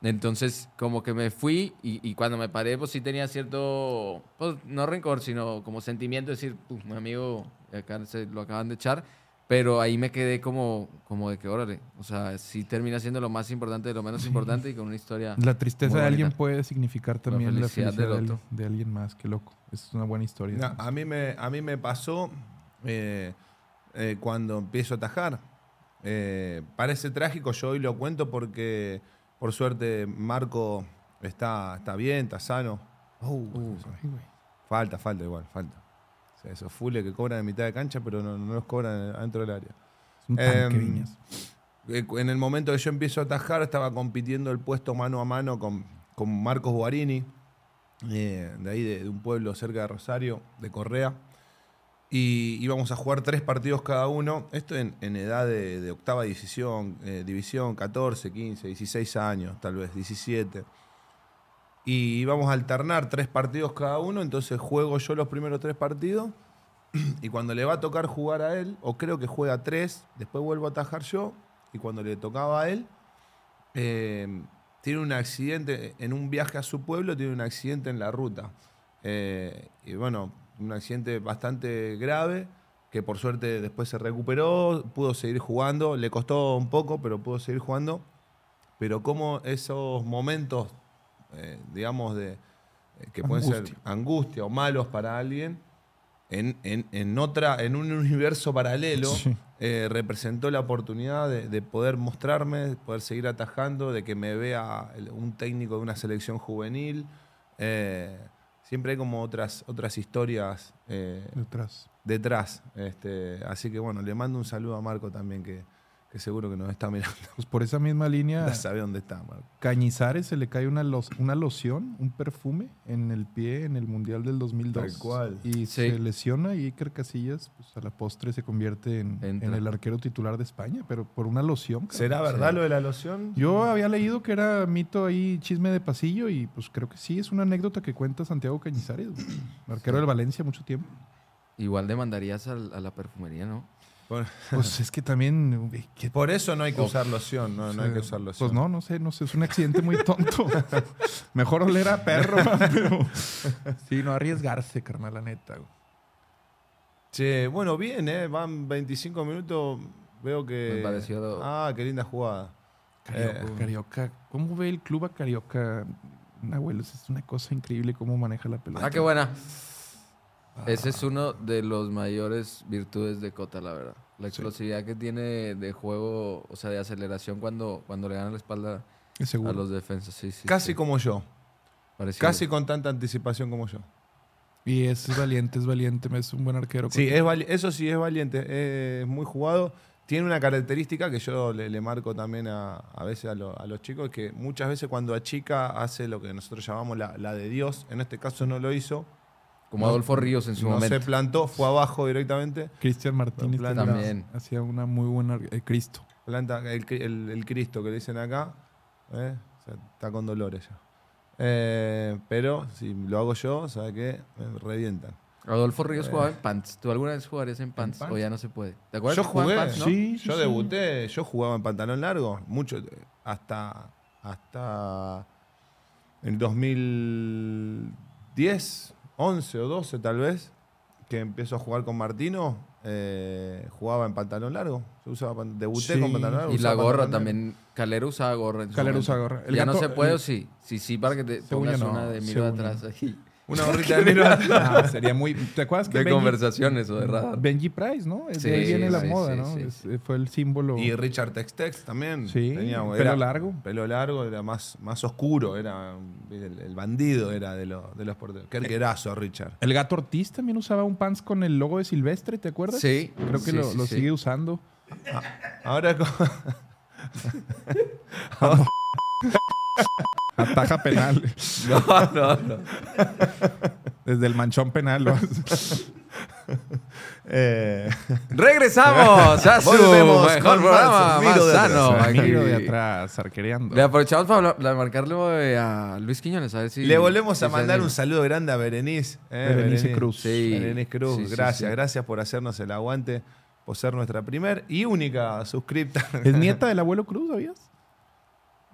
Entonces, como que me fui y, cuando me paré, pues sí tenía cierto, pues, no rencor, sino como sentimiento de decir, mi amigo, acá se lo acaban de echar. Pero ahí me quedé como, como de que, órale, o sea, si termina siendo lo más importante de lo menos importante y con una historia. La tristeza de alguien puede significar también la felicidad, De, alguien más, qué loco. Es una buena historia. a, mí me, a mí me pasó eh, eh, cuando empiezo a tajar. Eh, parece trágico, yo hoy lo cuento porque, por suerte, Marco está, está bien, está sano. Uh. falta, falta igual, falta. O sea, esos fules que cobran en mitad de cancha, pero no, los cobran adentro del área. Es em, eh, un En el momento que yo empiezo a atajar, estaba compitiendo el puesto mano a mano con, Marcos Guarini, eh, de ahí de, un pueblo cerca de Rosario, de Correa. Y íbamos a jugar tres partidos cada uno. Esto en, edad de, octava división, eh, división, 14, 15, 16 años, tal vez, 17 y íbamos a alternar tres partidos cada uno, entonces juego yo los primeros tres partidos y cuando le va a tocar jugar a él, o creo que juega tres, después vuelvo a atajar yo y cuando le tocaba a él, eh, tiene un accidente en un viaje a su pueblo, tiene un accidente en la ruta. Eh, y bueno, un accidente bastante grave que por suerte después se recuperó, pudo seguir jugando, le costó un poco, pero pudo seguir jugando. Pero como esos momentos eh, digamos, de, eh, que pueden ser angustia o malos para alguien, en, otra, en un universo paralelo, eh, representó la oportunidad de, poder mostrarme, de poder seguir atajando, de que me vea un técnico de una selección juvenil. siempre hay como otras, otras historias detrás. Este, así que bueno, le mando un saludo a Marco también que seguro que nos está mirando. Pues por esa misma línea. Ya sabe dónde está, Cañizares se le cae una, una loción, un perfume en el pie en el Mundial del 2002. Tal cual. Y se lesiona y Iker Casillas pues, a la postre se convierte en, el arquero titular de España, pero por una loción. ¿Será verdad lo de la loción? Yo había leído que era mito ahí, chisme de pasillo, y pues creo que sí, es una anécdota que cuenta Santiago Cañizares, arquero de del Valencia mucho tiempo. Igual demandarías a la perfumería, ¿no? pues es que también. Por eso no hay que oh, usar loción, no, hay que pues, usar loción. Pues no, no sé, no es un accidente muy tonto. Mejor oler a perro, pero. Sí, no arriesgarse, carnal, la neta. Che, bueno, bien, ¿eh? Van 25 minutos, veo que. Ah, qué linda jugada. Eh, carioca, ¿Cómo ve el club a Carioca? Abuelos, es una cosa increíble cómo maneja la pelota. Ah, qué buena. Ese es uno de los mayores virtudes de Cota, la verdad. La explosividad que tiene de juego, o sea, de aceleración cuando, cuando le gana la espalda a los defensas. Casi como yo. Casi con tanta anticipación como yo. Y es valiente, es valiente, es un buen arquero. Sí, es eso sí es valiente, es muy jugado. Tiene una característica que yo le, marco también a, a veces a, los chicos, que muchas veces cuando a chica hace lo que nosotros llamamos la, la de Dios, en este caso no lo hizo, como Adolfo Ríos en su momento. se plantó, fue abajo directamente. Cristian Martínez también. Hacía una muy buena. El eh, Cristo. Planta, el, Cristo que le dicen acá. ¿eh? está con dolores ya. Eh, pero si lo hago yo, sabe qué? revientan. Adolfo Ríos jugaba en Pants. ¿Tú alguna vez jugarías en Pants? O ya no se puede. ¿Te acuerdas? Yo jugué. sí, yo debuté, yo jugaba en pantalón largo. Mucho. Hasta. Hasta. El 2010 11 o 12 tal vez, que empiezo a jugar con Martino, eh, jugaba en pantalón largo. se usaba, debuté con pantalón largo. Y la gorra también. Calero usaba gorra. Calero usaba gorra. ya no se puede, o sí. Sí, sí, para que te pongas una de miro atrás ahí. Una horita de ah, sería muy. ¿Te acuerdas que De conversaciones o de Benji Price, ¿no? Es, de ahí viene la moda, ¿no? Eh, fue el símbolo. Y Richard Textex también. Sí. Tenía, pelo largo. Pelo largo, era más, oscuro, era. El, bandido era de, los porteros. Qué eso eh, Richard. El gato Ortiz también usaba un pants con el logo de Silvestre, ¿te acuerdas? Sí. Creo que lo, sigue usando. Ah, ahora. ahora... Ataja penal. No, no, no. Desde el manchón penal. eh... Regresamos a su mejor programa, más sano. de atrás, arquereando. Le aprovechamos para, marcarle a Luis Quiñones, Le volvemos a mandar un saludo grande a Berenice. Eh, Berenice, Cruz. Berenice Cruz, gracias. Gracias por hacernos el aguante, por ser nuestra primer y única suscripta. ¿Es nieta del abuelo Cruz, sabías?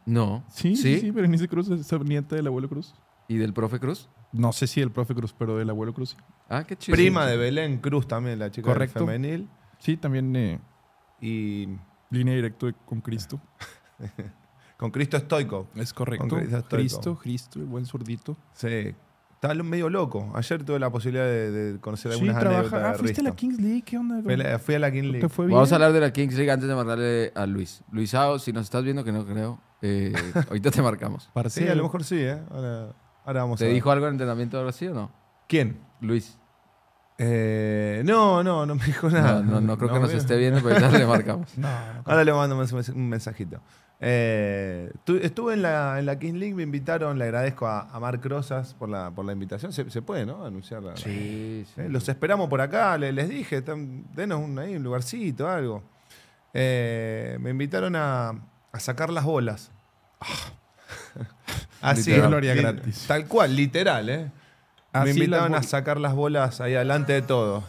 No. Sí, sí, sí, Berenice Cruz es nieta del abuelo Cruz. ¿Y del profe Cruz? No sé si del profe Cruz, pero del abuelo Cruz. Ah, qué chido. Prima de Belén Cruz también, la chica Correcto. Sí, también. Eh, y. Línea directa con Cristo. con Cristo estoico. Es correcto. Cristo, estoico. Cristo, el buen zurdito. Sí. Estaba medio loco. Ayer tuve la posibilidad de, conocer algunas sí, trabaja. Ah, ¿fuiste a la Kings League? ¿Qué onda? Fui, a la Kings League. Vamos a hablar de la Kings League antes de mandarle a Luis. Luisao, si nos estás viendo, que no creo, eh, ahorita te marcamos. Sí, a lo mejor sí, ¿eh? Ahora, vamos ¿Te dijo algo en entrenamiento ahora sí o no? ¿Quién? Luis. Eh, no, no, no me dijo nada. No, creo que nos esté viendo, pero ya le marcamos. Ahora le mando un mensajito. estuve en la, en King League, me invitaron, le agradezco a, Marc Rosas por la, por la invitación. Se, puede, ¿no? Anunciarla. Sí, sí. los esperamos por acá, les, dije, denos un, ahí un lugarcito, algo. me invitaron a, a sacar las bolas. Ah. Así, gloria gratis. Tal cual, literal, ¿eh? Me invitaban a sacar las bolas ahí adelante de todo.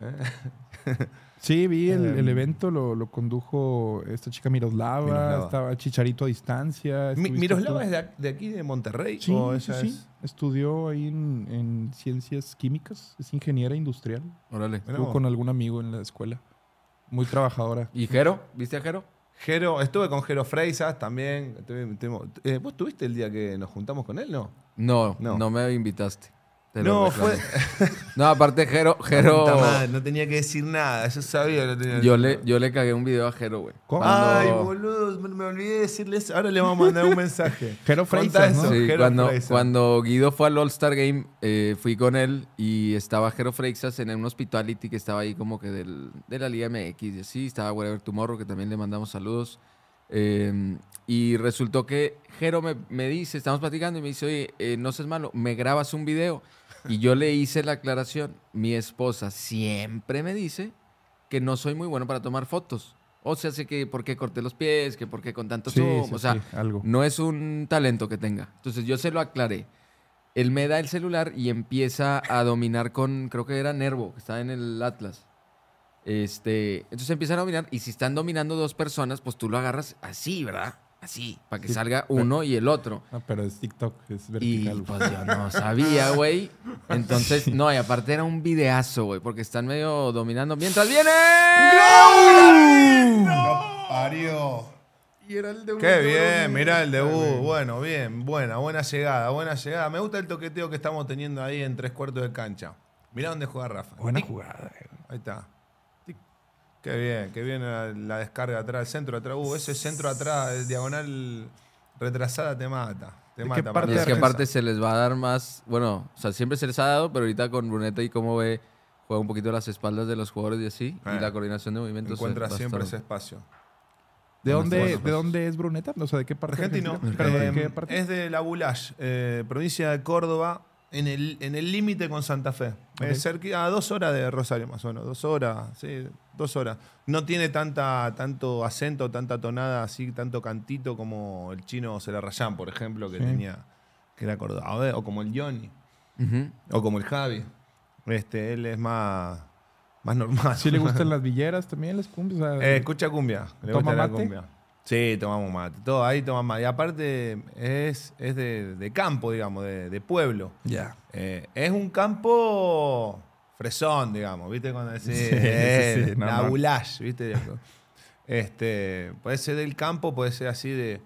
Sí, vi el, em. evento, lo, condujo esta chica Miroslava, estaba Chicharito a distancia. ¿Miroslava es de, aquí, de Monterrey? Sí, sí, estudió ahí en, ciencias químicas, es ingeniera industrial. Órale. Estuvo con algún amigo en la escuela, muy trabajadora. ¿Y Jero? ¿Viste a Jero? estuve con Jero Freisas también. Eh, ¿Vos estuviste el día que nos juntamos con él, No, no, No. me invitaste no, fue. No, aparte, Jero. Jero no tenía que decir nada. eso sabía tenía yo, le, yo le cagué un video a Jero, güey. Ay, boludos, me, olvidé de decirles. Ahora le vamos a mandar un mensaje. Jero Freixas cuando, cuando Guido fue al All-Star Game, eh, fui con él y estaba Jero Freixas en un hospitality que estaba ahí como que del- de la Liga MX y así. Estaba Whatever Tomorrow, que también le mandamos saludos. Em, y resultó que Jero me, me dice, estamos platicando y me dice, oye, eh, no seas malo, me grabas un video. Y yo le hice la aclaración. Mi esposa siempre me dice que no soy muy bueno para tomar fotos. O sea, sé que por qué corté los pies, que por qué con tanto o sea, no es un talento que tenga. Entonces yo se lo aclaré. Él me da el celular y empieza a dominar con, creo que era Nervo, que está en el Atlas. Este, entonces empieza a dominar y si están dominando dos personas, pues tú lo agarras así, ¿verdad? Así, para que salga uno y el otro. No, pero es TikTok, es vertical. Y pues yo no sabía, güey. Entonces, no, y aparte era un videazo, güey, porque están medio dominando. ¡Mientras viene! ¡No! ¡No! parió! Y era el debut. ¡Qué bien! Mirá el debut. Bueno, bien, buena, buena llegada, buena llegada. Me gusta el toqueteo que estamos teniendo ahí en tres cuartos de cancha. Mirá dónde juega Rafa. Buena jugada. Eh. Ahí está. Qué bien, qué bien la, descarga atrás, el centro atrás. Uh, ese centro atrás, el diagonal retrasada te mata. Te ¿De mata qué parte es que aparte se les va a dar más. Bueno, o sea, siempre se les ha dado, pero ahorita con Bruneta y cómo ve, juega un poquito las espaldas de los jugadores y así. Y eh. la coordinación de movimientos. Encuentra siempre ese espacio. ¿De dónde, ¿De dónde es Bruneta? No sé, ¿de qué parte? Argentina? Eh, es de La Bulash, eh, provincia de Córdoba, en el límite con Santa Fe. cerca, a dos horas de Rosario más o menos, dos horas, sí, dos horas. No tiene tanta, tanto acento, tanta tonada así, tanto cantito como el chino Rayán por ejemplo, que tenía, que era acordado, eh, o como el Johnny, o como el Javi. Este, él es más, más normal. ¿Sí le gustan las villeras también, eh, escucha cumbia, toma gusta cumbia. Sí, tomamos mate. Todo ahí tomamos mate. Y aparte es, es de, campo, digamos, de, pueblo. Ya. Eh, es un campo fresón, digamos, ¿viste? Cuando decís sí, eh, ¿viste? este, puede ser del campo, puede ser así de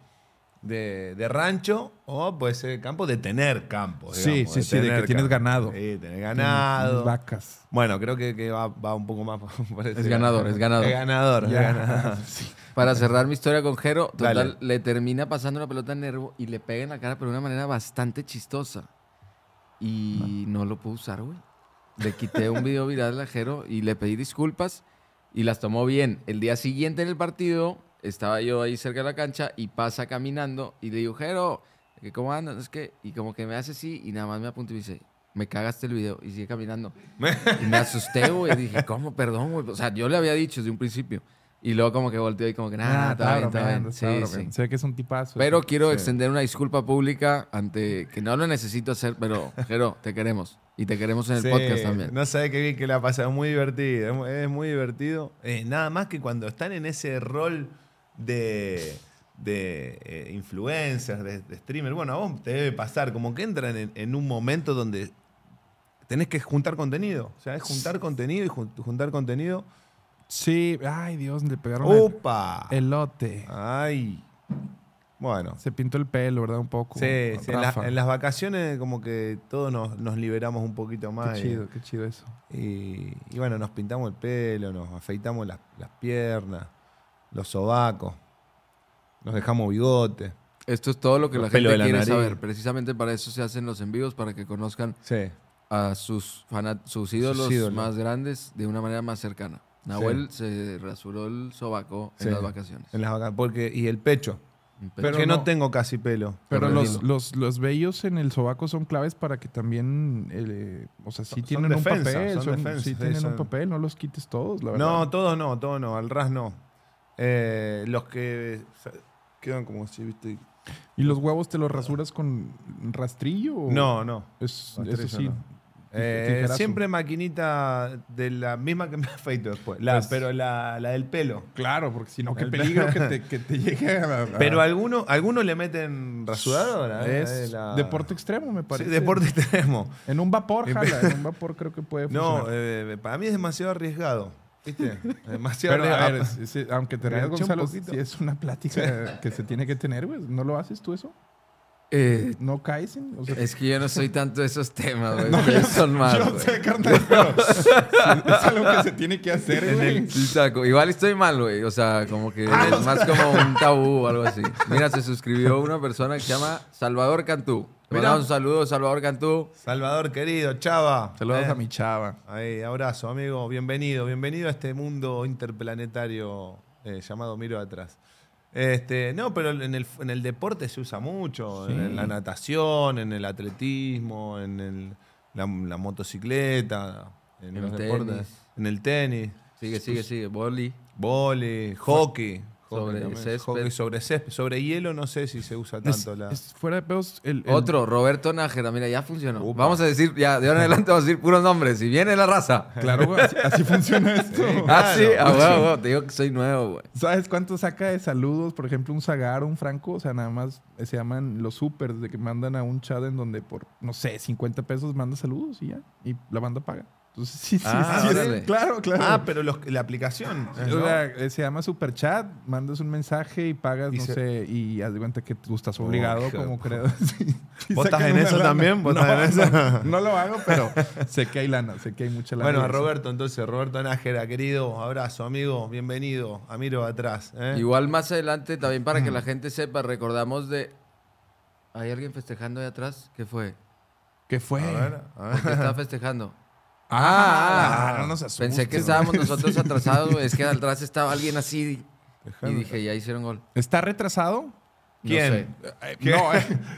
de, rancho o puede eh, ser campo de tener campo. sí, sí, sí, de que tienes ganado. Sí, tener ganado. vacas. Bueno, creo que, va, un poco más. Es ganador, es ganador. Es ganador, Para cerrar mi historia con Jero, total, le termina pasando la pelota en nervo y le pega en la cara, pero de una manera bastante chistosa. Y no lo pudo usar, güey. Le quité un video viral a Jero y le pedí disculpas y las tomó bien. El día siguiente en el partido estaba yo ahí cerca de la cancha y pasa caminando y le digo, Jero, ¿cómo andas? Es que, y como que me hace así y nada más me apunta y me dice, me cagaste el video y sigue caminando. y me asusté, güey. Dije, ¿cómo? Perdón, güey. O sea, yo le había dicho desde un principio. Y luego como que volteó y como que, nada, ah, está, bien, está bien. Sí, Sé que es un tipazo. Pero quiero extender una disculpa pública ante que no lo necesito hacer, pero, Jero, te queremos. Y te queremos en el podcast también. No sé qué bien que la pasa, muy divertido, es muy divertido. Eh, nada más que cuando están en ese rol de, de eh, influencers, de, streamers. Bueno, a vos te debe pasar, como que entran en, un momento donde tenés que juntar contenido. O sea, es juntar contenido y juntar contenido. Sí, ay Dios, le pegaron el- elote. Ay. Bueno. Se pintó el pelo, ¿verdad? Un poco. Sí, en, las vacaciones como que todos nos, liberamos un poquito más. Qué chido, qué chido eso. Y, bueno, nos pintamos el pelo, nos afeitamos las, las piernas los sobacos, nos dejamos bigote. Esto es todo lo que la gente quiere saber. Precisamente para eso se hacen los envíos, para que conozcan a sus, ídolos, sus más grandes de una manera más cercana. Nahuel se rasuró el sobaco en las vacaciones. En Porque, y el pecho. Pero que no, tengo casi pelo. Pero los, los, los, vellos en el sobaco son claves para que también, eh, o sea, sí tienen un papel, tienen un papel, no los quites todos, No, todo no, todos no, al ras no. Eh, los que quedan como si ¿viste? ¿Y los huevos te los rasuras con rastrillo? no, no. Es, eh, siempre maquinita de la misma que me afeito después. Pues pero la, del pelo. Claro, porque si no, qué peligro que te, llegue Pero algunos algunos le meten rasuradora. ¿eh? Es eh, deporte extremo, me parece. deporte extremo. En un vapor, jala. en un vapor creo que puede funcionar. No, para mí es demasiado arriesgado. ¿Viste? Demasiado. a ver, aunque te rías, Gonzalo, si es una plática que se tiene que tener, güey. ¿No lo haces tú eso? Eh, ¿No caes es que yo no soy tanto de esos temas, güey. No, yo, son más, yo sé, carnal, es algo que se tiene que hacer, güey. Igual estoy mal, güey. O sea, como que ah, es más como un tabú o algo así. Mira, se suscribió una persona que se llama Salvador Cantú. Mira un saludo, Salvador Cantú. Salvador, querido, chava. Saludos a eh, mi chava. Ahí, abrazo, amigo. Bienvenido, bienvenido a este mundo interplanetario eh, llamado Miro Atrás. Este, no, pero en el, deporte se usa mucho, en la natación, en el atletismo, en la, motocicleta, en, los deportes, en el tenis. Sigue, sigue, sigue, boli. Boli, hockey. Sobre sobre hielo no sé si se usa tanto. fuera de pedos. El, Otro, Roberto Nájera. Mira, ya funcionó. Vamos a decir, ya de ahora en adelante vamos a decir puros nombres. Si viene la raza. Claro, güey. Así, funciona esto. Ah, sí. Te digo que soy nuevo, güey. ¿Sabes cuánto saca de saludos? Por ejemplo, un Zagar, un Franco. O sea, nada más se llaman los supers de que mandan a un chat en donde por, no sé, 50 pesos manda saludos y ya. Y la banda paga sí, sí, ah, sí, Claro, claro. Ah, pero la aplicación. Eh, se llama super chat, mandas un mensaje y pagas, no sé, y haz de cuenta que tú estás oh, obligado como creo. votas en eso también? no, en eso? No, lo hago, pero sé que hay lana, sé que hay mucha lana. Bueno, Roberto, entonces, Roberto Nájera, querido, abrazo, amigo, bienvenido. Amiro atrás. ¿eh? Igual más adelante, también para que la gente sepa, recordamos de. ¿Hay alguien festejando ahí atrás? ¿Qué fue? ¿Qué fue? A ¿Qué festejando? Ah, ah no nos asustes, Pensé que estábamos nosotros atrasados, güey. Es que atrás estaba alguien así y dije, ya hicieron gol. ¿Está retrasado? ¿Quién? No,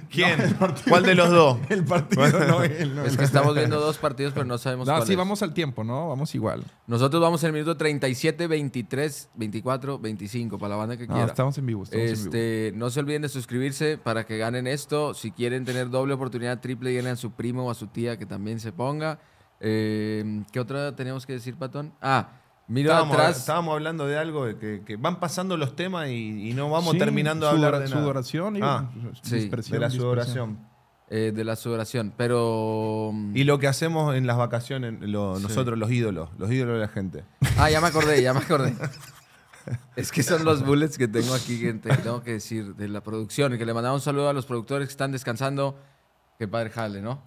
¿Quién? Eh, eh, ¿Cuál de los dos? El partido no, Es que estamos viendo dos partidos, pero no sabemos no, sí, vamos al tiempo, ¿no? Vamos igual. Nosotros vamos en el minuto 37, 23, 24, 25, para la banda que quiera. estamos en vivo, estamos este, en vivo. Este, no se olviden de suscribirse para que ganen esto. Si quieren tener doble oportunidad, triple, llenen a su primo o a su tía que también se ponga. Em, ¿Qué otra tenemos que decir, Patón? Ah, mira atrás. Estábamos hablando de algo, de que, van pasando los temas y, no vamos terminando de hablar de sudoración Y ah, sí, de la sudoración. Eh, de la sudoración, pero... Y lo que hacemos en las vacaciones, nosotros los ídolos, los ídolos de la gente. Ah, ya me acordé, ya me acordé. Es que son los bullets que tengo aquí que tengo que decir de la producción. Y que le mandamos un saludo a los productores que están descansando. Que padre jale, ¿no?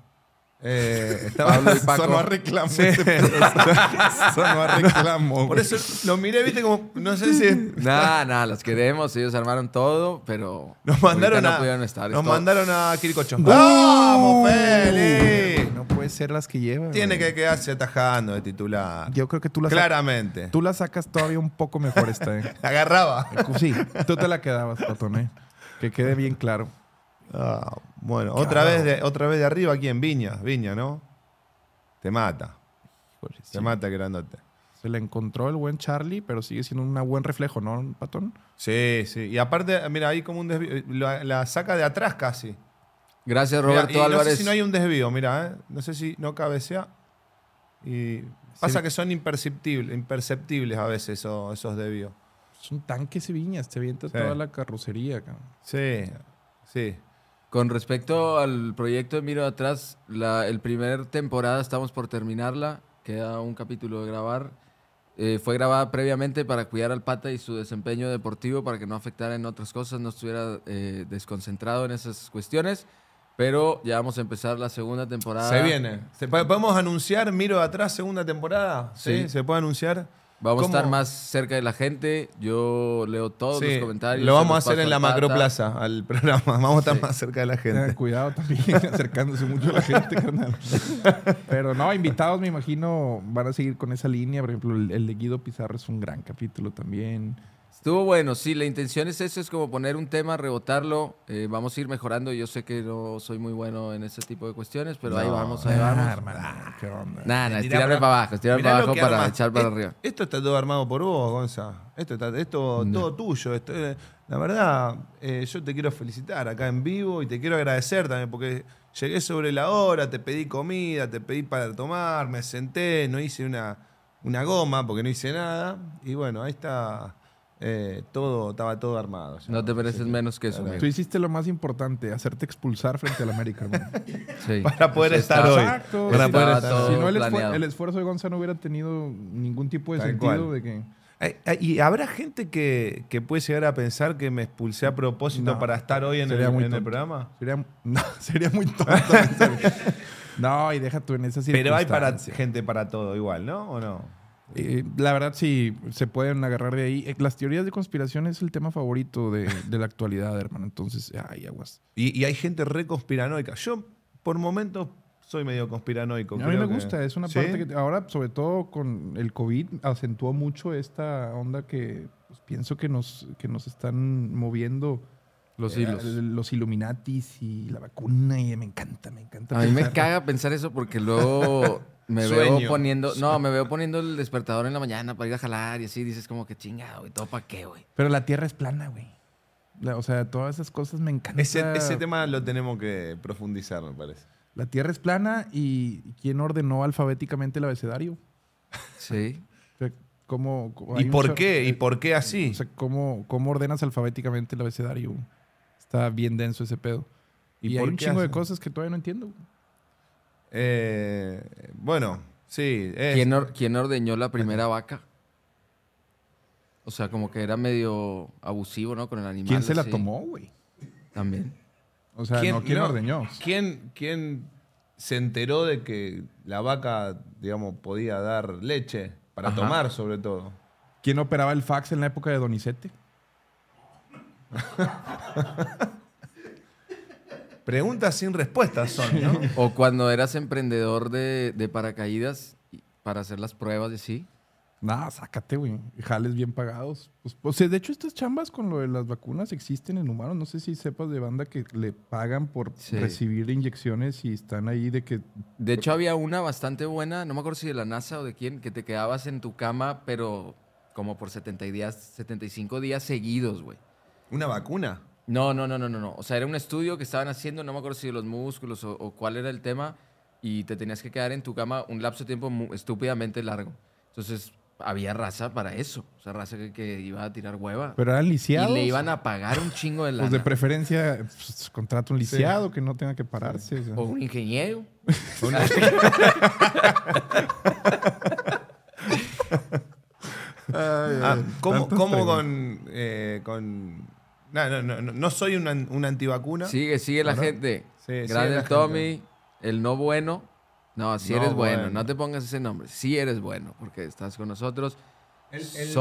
Eh, estaba Pablo y Paco. Sonó a reclamo. Sí. Este sonó a reclamo. Por eso lo miré, viste, como no sé si. Nada, nada, los queremos. Ellos armaron todo, pero. Nos mandaron a. No pudieron estar. Nos mandaron a Kirikocho. ¡Vamos, Feli! No puede ser las que llevan. Tiene que quedarse atajando de titular. Yo creo que tú la Claramente. Tú la sacas todavía un poco mejor esta. ¿eh? Agarraba. Pues sí, tú te la quedabas, Patoné ¿eh? Que quede bien claro. Ah, bueno, otra, vez de, otra vez de arriba aquí en Viña, Viña, ¿no? Te mata. Te mata grandote. Se le encontró el buen Charlie, pero sigue siendo un buen reflejo, ¿no, Patón? Sí, sí. Y aparte, mira, ahí como un desvío. La, saca de atrás casi. Gracias, Roberto y No sé si no hay un desvío, mira, ¿eh? No sé si no cabecea. Y pasa que son imperceptibles, imperceptibles a veces esos, esos desvíos. son tanques tanque viña, te este viento toda la carrocería, cabrón. Sí, sí. Con respecto al proyecto de Miro Atrás, la el primer temporada estamos por terminarla, queda un capítulo de grabar. Eh, fue grabada previamente para cuidar al pata y su desempeño deportivo, para que no afectara en otras cosas, no estuviera eh, desconcentrado en esas cuestiones. Pero ya vamos a empezar la segunda temporada. Se viene. ¿Podemos anunciar Miro Atrás segunda temporada? Sí. ¿Sí? ¿Se puede anunciar? Vamos a estar más cerca de la gente. Yo leo todos los comentarios. Lo vamos a hacer en la macro macroplaza al programa. Vamos a estar más cerca de la gente. cuidado también, acercándose mucho a la gente, carnal. Pero no, invitados me imagino van a seguir con esa línea. Por ejemplo, el, el de Guido Pizarro es un gran capítulo también. Estuvo bueno, sí, la intención es eso, es como poner un tema, rebotarlo, eh, vamos a ir mejorando. Yo sé que no soy muy bueno en ese tipo de cuestiones, pero ahí vamos, a vamos. Ah, ah, qué onda. Nada, estirarme para abajo, estirarme para abajo para echar para eh, arriba. Esto está todo armado por vos, Gonza. Esto está esto, todo tuyo. Eh, la verdad, yo te quiero felicitar acá en vivo y te quiero agradecer también porque llegué sobre la hora, te pedí comida, te pedí para tomar, me senté, no hice una, una goma porque no hice nada. Y bueno, ahí está eh, todo, estaba todo armado. no te pareces menos que eso. Tú hiciste lo más importante, hacerte expulsar frente al América, Para poder estar hoy. Para poder si no, el, esfuerzo de Gonzalo no hubiera tenido ningún tipo de sentido Y habrá gente que, que, puede llegar a pensar que me expulsé a propósito para estar hoy en, el, programa. Sería, muy tonto. no, y deja tú en esa Pero hay para, gente para todo igual, ¿no? ¿O no? la verdad, sí, se pueden agarrar de ahí. Eh, las teorías de conspiración es el tema favorito de, la actualidad, hermano. Entonces, ay, aguas. Y, hay gente re conspiranoica. Yo, por momentos, soy medio conspiranoico. A mí me gusta, es una parte que ahora, sobre todo con el COVID, acentuó mucho esta onda que pues, pienso que nos, que nos están moviendo los eh, y la vacuna, y me encanta, me encanta. A mí me caga pensar eso porque luego me veo poniendo. No, me veo poniendo el despertador en la mañana para ir a jalar y así dices como que chingado, güey, todo para qué, güey. Pero la tierra es plana, güey. O sea, todas esas cosas me encantan. Ese, tema lo tenemos que profundizar, me parece. La tierra es plana y ¿quién ordenó alfabéticamente el abecedario? Sí. ¿cómo, ¿Y por qué? ¿Y por qué así? O sea, ¿cómo, cómo ordenas alfabéticamente el abecedario? Estaba bien denso ese pedo. Y, hay un chingo de cosas que todavía no entiendo. Eh, bueno, sí. ¿Quién, ordeñó la primera vaca? O sea, como que era medio abusivo, ¿no? Con el animal. ¿Quién se la tomó, güey? También. O sea, ¿Quién, no, ¿quién ordeñó? ¿Quién, ¿Quién se enteró de que la vaca, digamos, podía dar leche? Para tomar, sobre todo. ¿Quién operaba el fax en la época de Donizete? Preguntas sin respuestas son, ¿no? O cuando eras emprendedor de, paracaídas para hacer las pruebas de sí. Nah, sácate, güey. Jales bien pagados. Pues, sea, pues, de hecho, estas chambas con lo de las vacunas existen en humanos. No sé si sepas de banda que le pagan por recibir inyecciones y están ahí de que. De hecho, había una bastante buena, no me acuerdo si de la NASA o de quién, que te quedabas en tu cama, pero como por 70 días, 75 días seguidos, güey. ¿Una vacuna? No, no, no, no, no, no. O sea, era un estudio que estaban haciendo, no me acuerdo si de los músculos o, cuál era el tema, y te tenías que quedar en tu cama un lapso de tiempo estúpidamente largo. Entonces, había raza para eso. O sea, raza que, iba a tirar hueva. Pero eran lisiados. Y le iban a pagar un chingo de la. Pues de preferencia, pues, contrata un lisiado que no tenga que pararse. O un ingeniero. un ingeniero. Ah, ¿Cómo, con eh, no, no, no, no soy una, una antivacuna. Sigue, sigue la gente. Grande Tommy, el no bueno. No, si eres bueno. no te pongas ese nombre. Si eres bueno, porque estás con nosotros. El, el,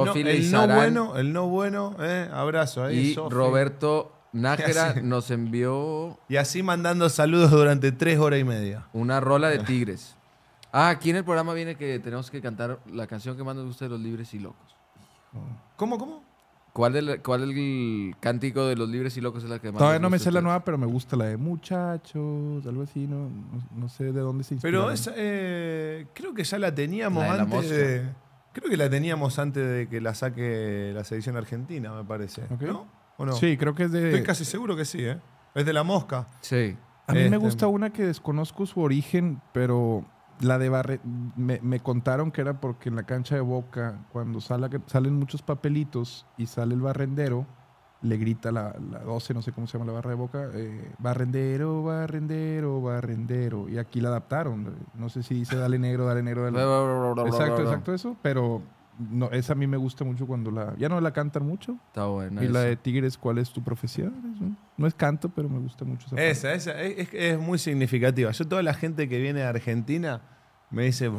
no, bueno, el no bueno, eh, abrazo Y Roberto Nájera nos envió. Y así mandando saludos durante tres horas y media. Una rola de tigres. Ah, aquí en el programa viene que tenemos que cantar la canción que más nos los libres y locos. ¿Cómo, cómo? ¿Cuál, del, el cántico de los libres y locos es la que más Todavía no me sé la nueva, pero me gusta la de muchachos, algo así, no, no, sé de dónde se hizo. Pero esa, eh, creo que ya la teníamos antes de, Creo que la teníamos antes de que la saque la edición argentina, me parece. ¿No? ¿O ¿No? Sí, creo que es de. Estoy casi seguro que sí, ¿eh? Es de la mosca. Sí. A mí me este, gusta una que desconozco su origen, pero la de Barre, me, contaron que era porque en la cancha de Boca, cuando salen muchos papelitos y sale el barrendero, le grita la, 12, no sé cómo se llama la barra de Boca, eh, barrendero, barrendero, barrendero. Y aquí la adaptaron. No sé si dice dale negro, dale negro, dale negro. exacto, exacto eso, pero no, esa a mí me gusta mucho cuando la. Ya no la cantan mucho. Está buena. Y la de Tigres, ¿cuál es tu profecía? No es canto, pero me gusta mucho esa. Esa, esa. Es, es, muy significativa. Yo, toda la gente que viene de Argentina me dice.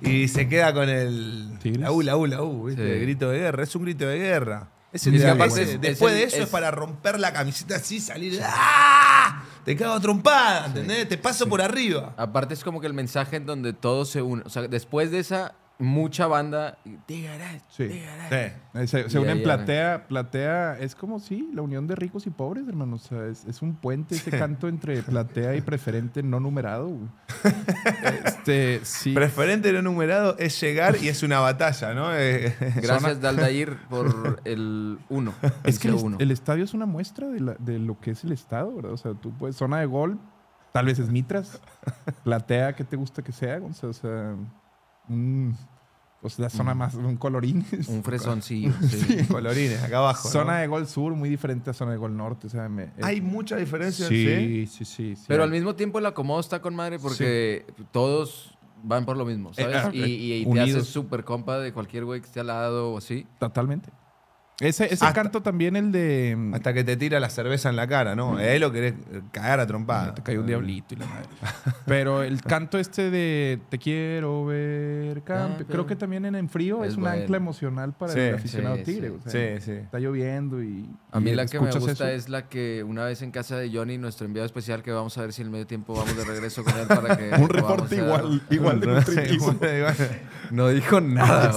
y se queda con el. La U, la U, El grito de guerra. Es un grito de guerra. Después de eso es... para romper la camiseta así, salir. ¡Ah! Te cago trompada, ¿entendés? Te paso por arriba. Aparte es como que el mensaje en donde todo se une. O sea, después de esa mucha banda. sí. Eh, se, unen platea, platea. Es como si la unión de ricos y pobres, hermano. O sea, es, un puente ese canto entre platea y preferente no numerado. este, sí. Preferente no numerado es llegar y es una batalla, ¿no? Eh, Gracias, Daldair, por el uno Es que el, uno. el, estadio es una muestra de, lo que es el estado, ¿verdad? O sea, tú puedes, zona de gol, tal vez es Mitras, platea, qué te gusta que o sea un pues la zona más, un colorín. Un fresoncillo. sí. Colorines, acá abajo. Zona de gol sur muy diferente a zona de gol norte. Eh, hay mucha diferencia. Sí, sí, sí. Pero al mismo tiempo el acomodo está con madre porque todos van por lo mismo, ¿sabes? y, y, te haces súper compa de cualquier güey que esté al lado o así. Totalmente. Ese, ese canto también el de. Mm, hasta que te tira la cerveza en la cara, ¿no? Mm. Ahí lo querés cagar a trompada. Te cayó un diablito y la madre. Pero el canto este de Te quiero ver, campe Creo que también en, en frío es, un ancla emocional para el aficionado tigre. Sí, sí, Está lloviendo y. A mí la que me gusta es la que una vez en casa de Johnny, nuestro enviado especial, que vamos a ver si en medio tiempo vamos de regreso con él para que. un reporte igual, igual de No dijo nada,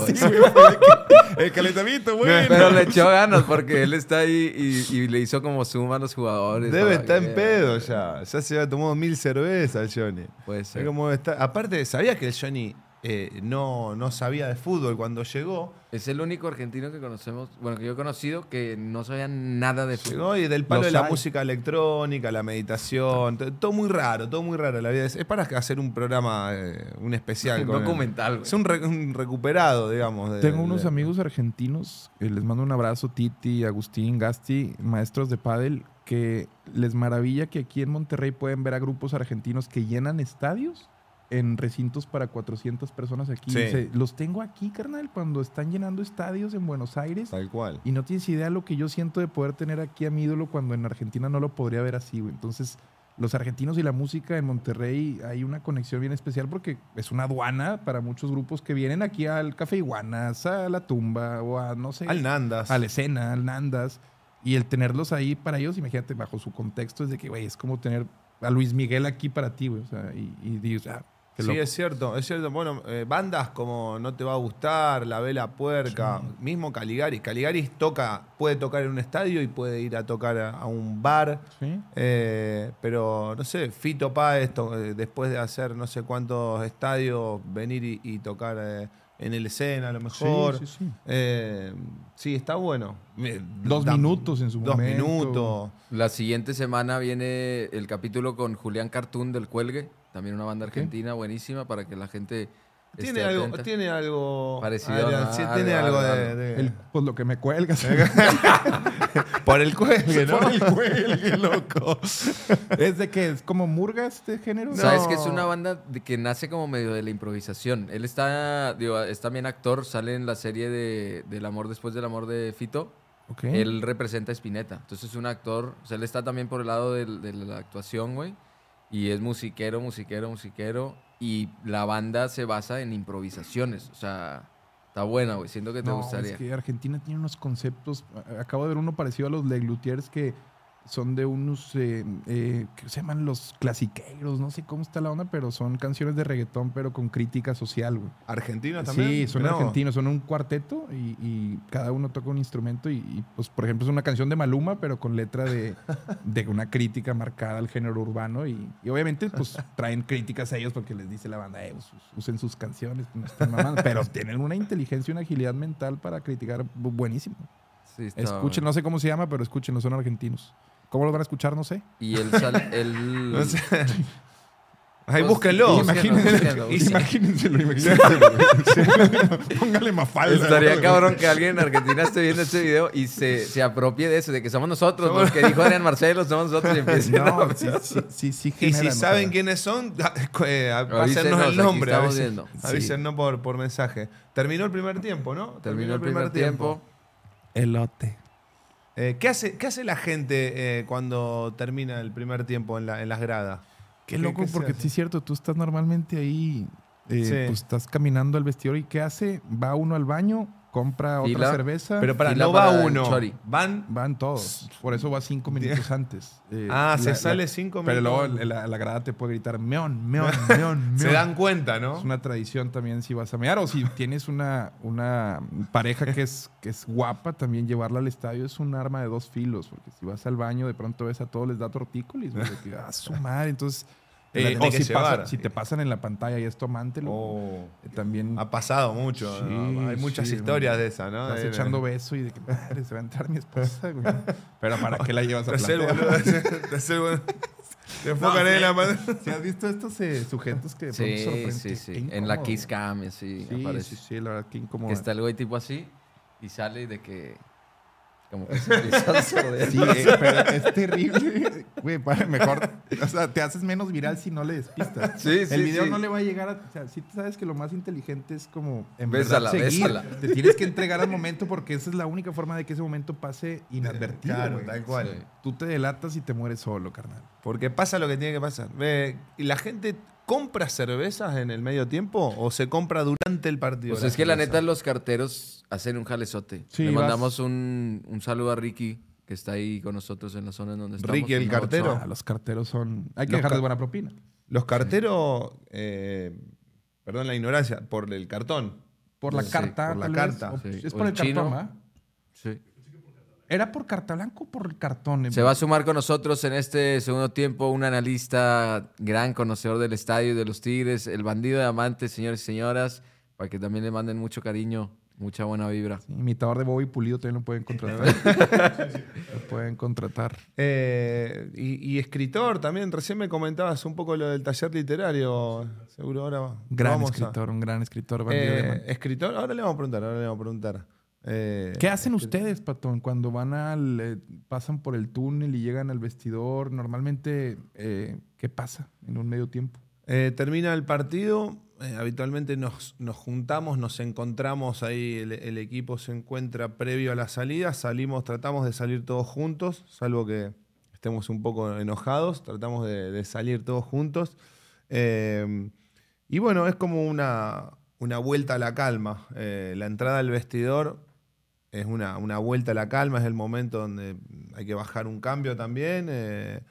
el calentamiento, bueno. Pero le echó ganas porque él está ahí y, le hizo como suma a los jugadores. Debe estar en pedo ya. Ya se había tomado mil cervezas, Johnny. Puede ser. está... Aparte, ¿sabía que el Johnny eh, no, no sabía de fútbol cuando llegó. Es el único argentino que conocemos, bueno, que yo he conocido, que no sabía nada de fútbol. y del palo de la música electrónica, la meditación, todo, muy raro, todo muy raro. La vida es, para hacer un programa, eh, un especial. documental. es un, recuperado, digamos. Tengo unos amigos argentinos, eh, les mando un abrazo, Titi, Agustín, Gasti, maestros de pádel, que les maravilla que aquí en Monterrey pueden ver a grupos argentinos que llenan estadios en recintos para 400 personas aquí. los tengo aquí, carnal, cuando están llenando estadios en Buenos Aires. Tal cual. Y no tienes idea lo que yo siento de poder tener aquí a mi ídolo cuando en Argentina no lo podría ver así, güey. Entonces, los argentinos y la música en Monterrey hay una conexión bien especial porque es una aduana para muchos grupos que vienen aquí al Café Iguanas, a La Tumba o a, no sé... Al Nandas. Al Escena, al Nandas. Y el tenerlos ahí para ellos, imagínate, bajo su contexto, es de que, güey, es como tener a Luis Miguel aquí para ti, güey. O sea, y, dices, ah, Sí, es cierto, es cierto. Bueno, eh, bandas como No te va a gustar, La Vela Puerca, mismo Caligaris. Caligaris toca, puede tocar en un estadio y puede ir a tocar a, un bar. Eh, pero, no sé, Fito Páez, esto eh, después de hacer no sé cuántos estadios, venir y, tocar en el escena a lo mejor. Sí, sí, sí. sí está bueno. Dos minutos en su momento. Dos minutos. La siguiente semana viene el capítulo con Julián Cartún del Cuelgue. También una banda argentina buenísima para que la gente. Tiene algo, tiene algo. Parecido. sí, tiene algo de. por pues, lo que me cuelgas. por el cuelgue, ¿no? Por el cuelgue, loco. ¿Es de que es como murgas de este género? Sabes que es una banda de que nace como medio de la improvisación. Él está, digo, es también actor, sale en la serie de Del amor después del amor de Fito. Okay. Él representa a Spinetta. Entonces es un actor. O sea, él está también por el lado de la actuación, güey. Y es musiquero, musiquero, musiquero. Y la banda se basa en improvisaciones. O sea, está buena, güey. Siento que te gustaría. Es que Argentina tiene unos conceptos. Acabo de ver uno parecido a los Leglutiers que son de unos, eh, eh que se llaman los clasiqueiros no sé cómo está la onda, pero son canciones de reggaetón, pero con crítica social, ¿Argentina también? Sí, son argentinos, son un cuarteto y, cada uno toca un instrumento y, pues, por ejemplo, es una canción de Maluma, pero con letra de, una crítica marcada al género urbano y, obviamente, pues, traen críticas a ellos porque les dice la banda, eh, usen sus canciones, pero tienen una inteligencia y una agilidad mental para criticar buenísimo. Sí, escuchen, no sé cómo se llama, pero escuchen, no son argentinos. ¿Cómo lo van a escuchar? No sé. Y él sale. No sé. Ahí pues, búsquenlo. Imagínense. Pónganle Póngale mafalda. Estaría cabrón que alguien en Argentina esté viendo este video y se, se apropie de eso, de que somos nosotros, los que dijo Adrián Marcelo, somos nosotros y empiecen no, Sí, sí, sí, y si saben quiénes son, eh, pásennos el nombre. Avísennos por, por mensaje. Terminó el primer tiempo, ¿no? Terminó, el primer, tiempo. Elote. Eh, ¿qué, hace, ¿Qué hace la gente eh, cuando termina el primer tiempo en, la, en las gradas? Qué, loco, porque sí es cierto, tú estás normalmente ahí, tú eh, pues, estás caminando al vestidor y ¿qué hace? Va uno al baño compra otra cerveza. Pero para no va uno. Van. Van todos. Por eso va cinco minutos antes. Eh, ah, se sale cinco minutos. Pero luego la, grada te puede gritar meón, meón, meón, meón. se dan cuenta, ¿no? Es una tradición también si vas a mear o si tienes una, una pareja que es, que es guapa, también llevarla al estadio es un arma de dos filos. Porque si vas al baño, de pronto ves a todos les da tortícolis. ah, su madre. Entonces eh, o si, te pasan en la pantalla y esto tu oh. también... Ha pasado mucho. Hay muchas historias de esa ¿no? Estás echando beso y de que, se va a entrar mi esposa, güey. Pero ¿para qué la llevas a plantear? Te enfocaré en la mano. si has visto estos eh, sujetos que son pronto sí, Sí, sí. En la Kiss Cam, sí, sí Sí, la verdad, que Que está el güey tipo así y sale de que como Sí, pero es terrible. Güey, mejor. O sea, te haces menos viral si no le despistas. Sí, El video no le va a llegar a. O sea, si sabes que lo más inteligente es como. En vez de Te tienes que entregar al momento porque esa es la única forma de que ese momento pase inadvertido. tal cual. Tú te delatas y te mueres solo, carnal. Porque pasa lo que tiene que pasar. y la gente compra cervezas en el medio tiempo o se compra durante el partido? Pues es que la neta los carteros hacen un jalezote. Le mandamos un, saludo a Ricky que está ahí con nosotros en la zona en donde estamos. Ricky, el cartero. los carteros son... Hay que dejarles buena propina. Los carteros, eh, perdón la ignorancia, por el cartón. Por la carta. Por la carta. Es por el, cartón, ¿eh? Sí. ¿Era por carta blanca o por el cartón? Se va a sumar con nosotros en este segundo tiempo un analista, gran conocedor del estadio y de los Tigres, el bandido de amantes, señores y señoras, para que también le manden mucho cariño, mucha buena vibra. imitador de Bobby Pulido también lo pueden contratar. lo pueden contratar. Eh, y, escritor también, recién me comentabas un poco lo del taller literario, seguro ahora. Gran escritor, un gran escritor. Eh, escritor, ahora le vamos a preguntar, ahora le vamos a preguntar. Eh, ¿Qué hacen ustedes, Patón, cuando van al. Eh, pasan por el túnel y llegan al vestidor? Normalmente, eh, ¿qué pasa en un medio tiempo? termina el partido. habitualmente nos, juntamos, nos encontramos ahí. El, equipo se encuentra previo a la salida. Salimos, tratamos de salir todos juntos, salvo que estemos un poco enojados. Tratamos de, salir todos juntos. y bueno, es como una, una vuelta a la calma. la entrada al vestidor es una, vuelta a la calma, es el momento donde hay que bajar un cambio también. Eh,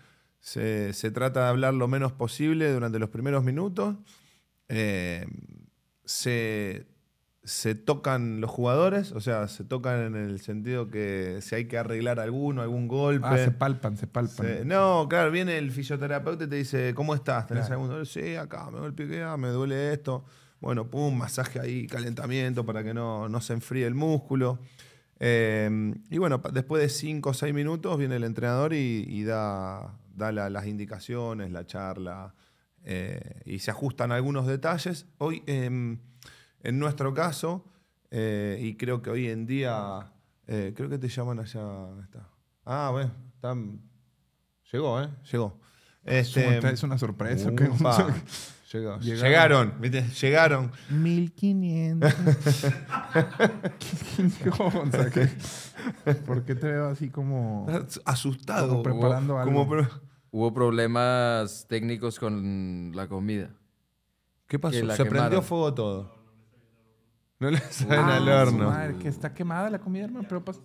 se, trata de hablar lo menos posible durante los primeros minutos. Eh, se, tocan los jugadores, o sea, se tocan en el sentido que si hay que arreglar alguno, algún golpe. Ah, se palpan, se palpan. no, claro, viene el fisioterapeuta y te dice, ¿cómo estás? ¿Tenés claro. Sí, acá me golpeé, ah, me duele esto. Bueno, pum, masaje ahí, calentamiento para que no se enfríe el músculo. Em, y bueno, después de cinco o seis minutos viene el entrenador y, da, las indicaciones, la charla, eh, y se ajustan algunos detalles. Hoy, em, en nuestro caso, eh, y creo que hoy en día, eh, creo que te llaman allá. Está. Ah, bueno, llegó, ¿eh? Llegó. Este, es una sorpresa. Llegaron. Llegaron. Llegaron. 1500. por qué te veo así como. Asustado. preparando hubo, algo. Hubo problemas técnicos con la comida. ¿Qué pasó? Se prendió fuego todo. No le salen al horno. Ah, madre, que está quemada la comida, hermano. Pero pasa.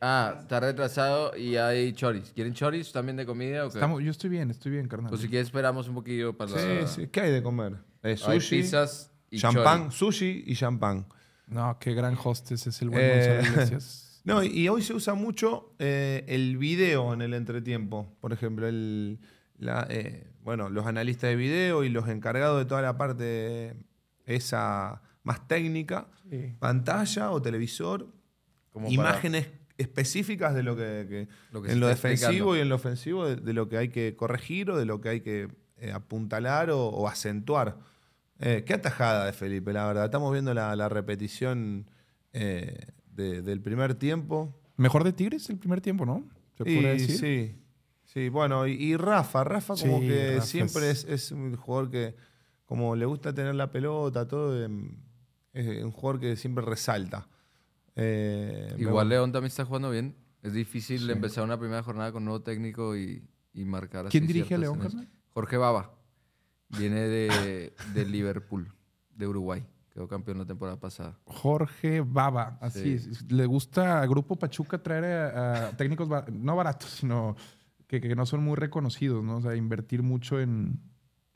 Ah, está retrasado y hay choris. ¿Quieren choris también de comida o qué? Estamos, yo estoy bien, estoy bien, carnal. Pues si quieres esperamos un poquito para... Sí, la... sí. ¿Qué hay de comer? Eh, sushi, pizzas y champán, sushi y champán. No, qué gran hostes es el buen eh, No, y hoy se usa mucho eh, el video en el entretiempo. Por ejemplo, el, eh, bueno, los analistas de video y los encargados de toda la parte esa más técnica, pantalla o televisor, imágenes específicas de lo que, en lo defensivo y en lo ofensivo, de, lo que hay que corregir o de lo que hay que eh, apuntalar o, acentuar. Eh, qué atajada de Felipe, la verdad. Estamos viendo la, repetición eh, del primer tiempo. Mejor de Tigres el primer tiempo, ¿no? Sí, sí. Bueno, y, Rafa, Rafa como que siempre es... un jugador que, como le gusta tener la pelota, todo, em, es un jugador que siempre resalta. Eh, Igual León también está jugando bien. Es difícil empezar una primera jornada con un nuevo técnico y, marcar ¿Quién dirige a León, Jorge Baba. Viene de, Liverpool, de Uruguay. Quedó campeón la temporada pasada. Jorge Baba, así es. Le gusta a Grupo Pachuca traer a, técnicos no baratos, sino que, no son muy reconocidos, ¿no? O sea, invertir mucho en,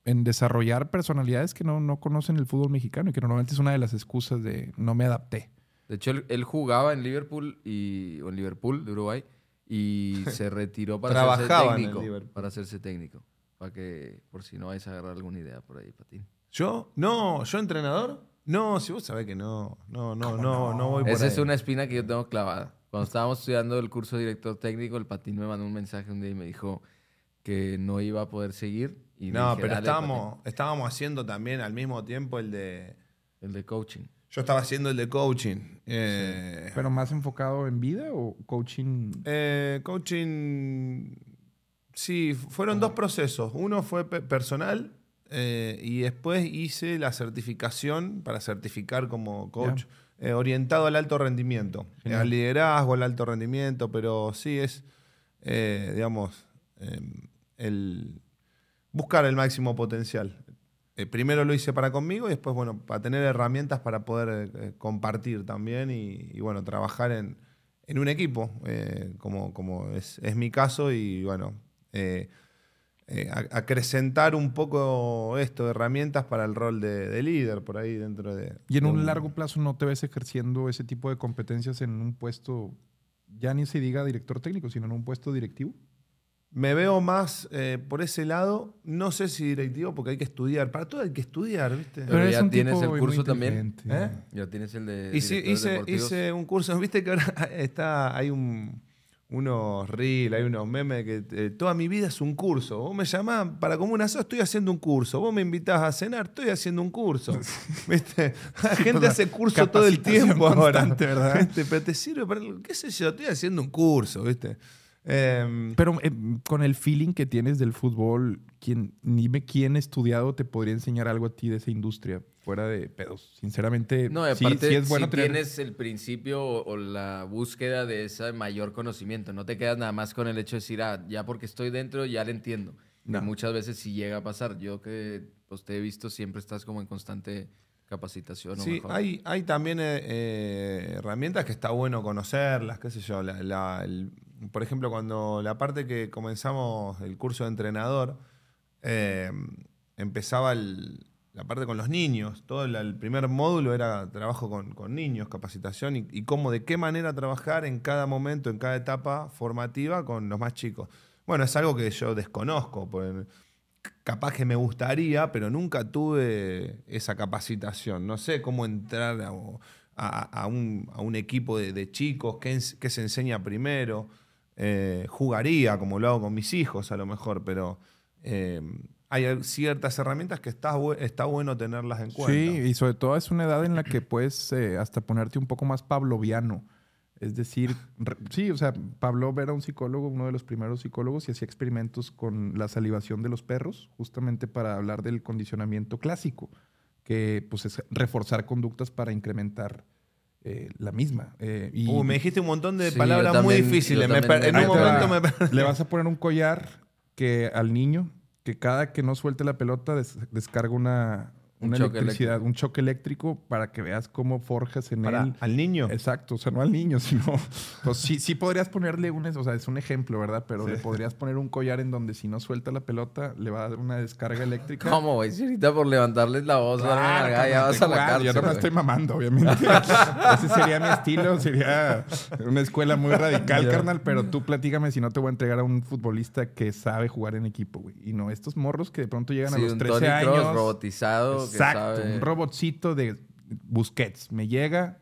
desarrollar personalidades que no, no conocen el fútbol mexicano y que normalmente es una de las excusas de no me adapté. De hecho, él, jugaba en Liverpool y, o en Liverpool de Uruguay y se retiró para hacerse técnico. para hacerse técnico. Para que, por si no vais a agarrar alguna idea por ahí, Patín. ¿Yo? No, ¿yo entrenador? No, si vos sabés que no. No, no, no, no, voy por Esa es una espina que yo tengo clavada. Cuando estábamos estudiando el curso de director técnico, el Patín me mandó un mensaje un día y me dijo que no iba a poder seguir. no, pero estábamos, estábamos haciendo también al mismo tiempo el de... El de coaching. Yo estaba haciendo el de coaching. Eh, ¿Pero más enfocado en vida o coaching? Eh, coaching. Sí, fueron dos procesos. Uno fue personal eh, y después hice la certificación para certificar como coach orientado al alto rendimiento, al liderazgo, al alto rendimiento, pero sí es, digamos, em, el buscar el máximo potencial. Eh, primero lo hice para conmigo y después, bueno, para tener herramientas para poder eh, eh, compartir también y, bueno, trabajar en, un equipo, como, como es, mi caso y bueno, acrecentar un poco esto, de herramientas para el rol de, líder por ahí dentro de... ¿Y en un largo plazo no te ves ejerciendo ese tipo de competencias en un puesto, ya ni se diga director técnico, sino en un puesto directivo? Me veo más eh, por ese lado, no sé si directivo, porque hay que estudiar. Para todo hay que estudiar, ¿viste? Pero, ya tienes el curso también. ¿Eh? Ya tienes el de. Hice, un curso, ¿viste? Que ahora está, hay unos reels, hay unos memes que eh, toda mi vida es un curso. Vos me llamás para como una estoy haciendo un curso. Vos me invitás a cenar, estoy haciendo un curso. ¿Viste? La gente hace curso todo el tiempo ahora. ¿verdad? Pero te sirve para, qué sé yo, estoy haciendo un curso, ¿viste? Em, Pero em, con el feeling que tienes del fútbol, ¿quién, dime quién estudiado te podría enseñar algo a ti de esa industria, fuera de pedos. Sinceramente, no, es bueno si tienes el principio o, la búsqueda de ese mayor conocimiento. No te quedas nada más con el hecho de decir, ah, ya porque estoy dentro, ya lo entiendo. muchas veces si llega a pasar. Yo que pues, te he visto, siempre estás como en constante capacitación. Hay, hay también eh, eh, herramientas que está bueno conocerlas, qué sé yo, la, por ejemplo, cuando la parte que comenzamos el curso de entrenador, eh, empezaba la parte con los niños. Todo el, primer módulo era trabajo con, niños, capacitación y, cómo, de qué manera trabajar en cada momento, en cada etapa formativa con los más chicos. Bueno, es algo que yo desconozco. Pues, capaz que me gustaría, pero nunca tuve esa capacitación. No sé cómo entrar a, un, equipo de, chicos, qué se enseña primero. Eh, jugaría, como lo hago con mis hijos a lo mejor, pero eh, hay ciertas herramientas que está, está bueno tenerlas en cuenta. Sí, y sobre todo es una edad en la que puedes eh, hasta ponerte un poco más pavloviano. Es decir, sí, o sea, Pablo era un psicólogo, uno de los primeros psicólogos, y hacía experimentos con la salivación de los perros, justamente para hablar del condicionamiento clásico, que pues es reforzar conductas para incrementar eh, la misma. Eh, y uh, me dijiste un montón de palabras muy difíciles. en un momento me Le vas a poner un collar que al niño que cada que no suelte la pelota descarga una, una un electricidad, choque un choque eléctrico para que veas cómo forjas en para Al niño. Exacto, o sea, no al niño, sino. pues sí, sí podrías ponerle un, o sea, es un ejemplo, ¿verdad? Pero le podrías poner un collar en donde si no suelta la pelota, le va a dar una descarga eléctrica. ¿Cómo, güey? Si ahorita por levantarles la voz, ya vas a la cárcel. Yo no me estoy mamando, obviamente. Ese sería mi estilo, sería una escuela muy radical, carnal, pero tú platícame si no te voy a entregar a un futbolista que sabe jugar en equipo, güey. Y no, estos morros que de pronto llegan a los 13 años. robotizados. Exacto, un robotcito de Busquets. Me llega,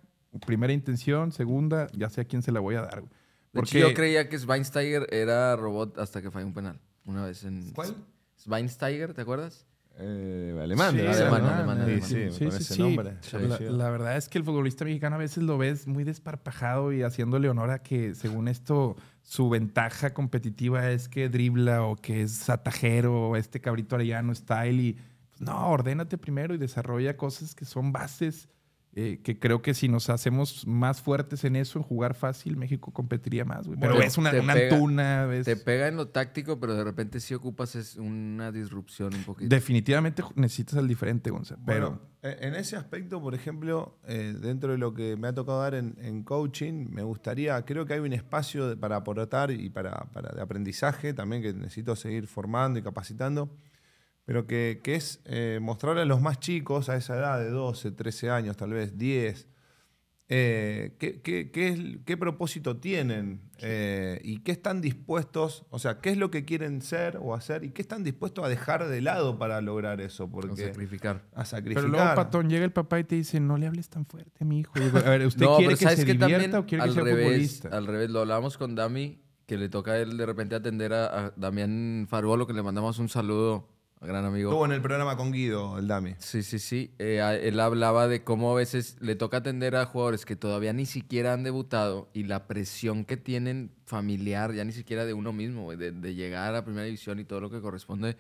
primera intención, segunda, ya sé a quién se la voy a dar. Porque yo creía que Schweinsteiger era robot hasta que falló un penal. Una vez ¿Cuál? ¿te acuerdas? Eh, alemán, alemán, Sí, sí, sí, La, verdad es que el futbolista mexicano a veces lo ves muy desparpajado y haciéndole honor a que, según esto, su ventaja competitiva es que dribla o que es atajero, este cabrito arellano style y no, ordénate primero y desarrolla cosas que son bases, eh, que creo que si nos hacemos más fuertes en eso, en jugar fácil, México competiría más, Pero es una, una pega, Te pega en lo táctico, pero de repente si ocupas es una disrupción un poquito. Definitivamente necesitas al diferente, Gonzalo. Pero e-, en ese aspecto, por ejemplo, eh, dentro de lo que me ha tocado dar en, en, coaching, me gustaría, creo que hay un espacio para aportar y para, para de aprendizaje también que necesito seguir formando y capacitando pero que, es eh, mostrarle a los más chicos, a esa edad de 12, 13 años, tal vez 10, eh, qué, es, qué, propósito tienen eh, y qué están dispuestos, o sea, qué es lo que quieren ser o hacer y qué están dispuestos a dejar de lado para lograr eso. Porque, a sacrificar. A sacrificar. Pero luego, Patón, llega el papá y te dice, no le hables tan fuerte a mi hijo. a ver, ¿usted quiere que se o quiere que sea revés, Al revés, lo hablamos con Dami, que le toca a él de repente atender a, a Damián Faruolo, que le mandamos un saludo gran amigo. Estuvo en el programa con Guido, el Dami. Sí, sí, sí. Eh, él hablaba de cómo a veces le toca atender a jugadores que todavía ni siquiera han debutado y la presión que tienen familiar, ya ni siquiera de uno mismo, de, llegar a primera división y todo lo que corresponde.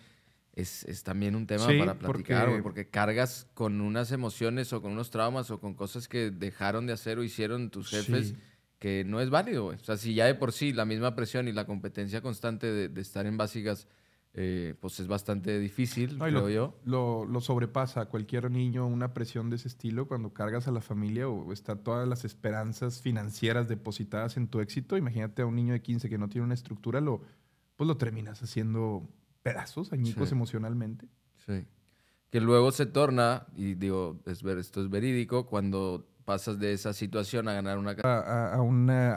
Es, también un tema para platicar, porque... porque... cargas con unas emociones o con unos traumas o con cosas que dejaron de hacer o hicieron tus jefes que no es válido. O sea, si ya de por sí la misma presión y la competencia constante de, de estar en básicas eh, pues es bastante difícil, creo lo, yo. Lo, sobrepasa cualquier niño una presión de ese estilo cuando cargas a la familia o está todas las esperanzas financieras depositadas en tu éxito. Imagínate a un niño de 15 que no tiene una estructura, lo, pues lo terminas haciendo pedazos, añicos emocionalmente. Sí. Que luego se torna, y digo, es ver, esto es verídico, cuando pasas de esa situación a ganar una... A, a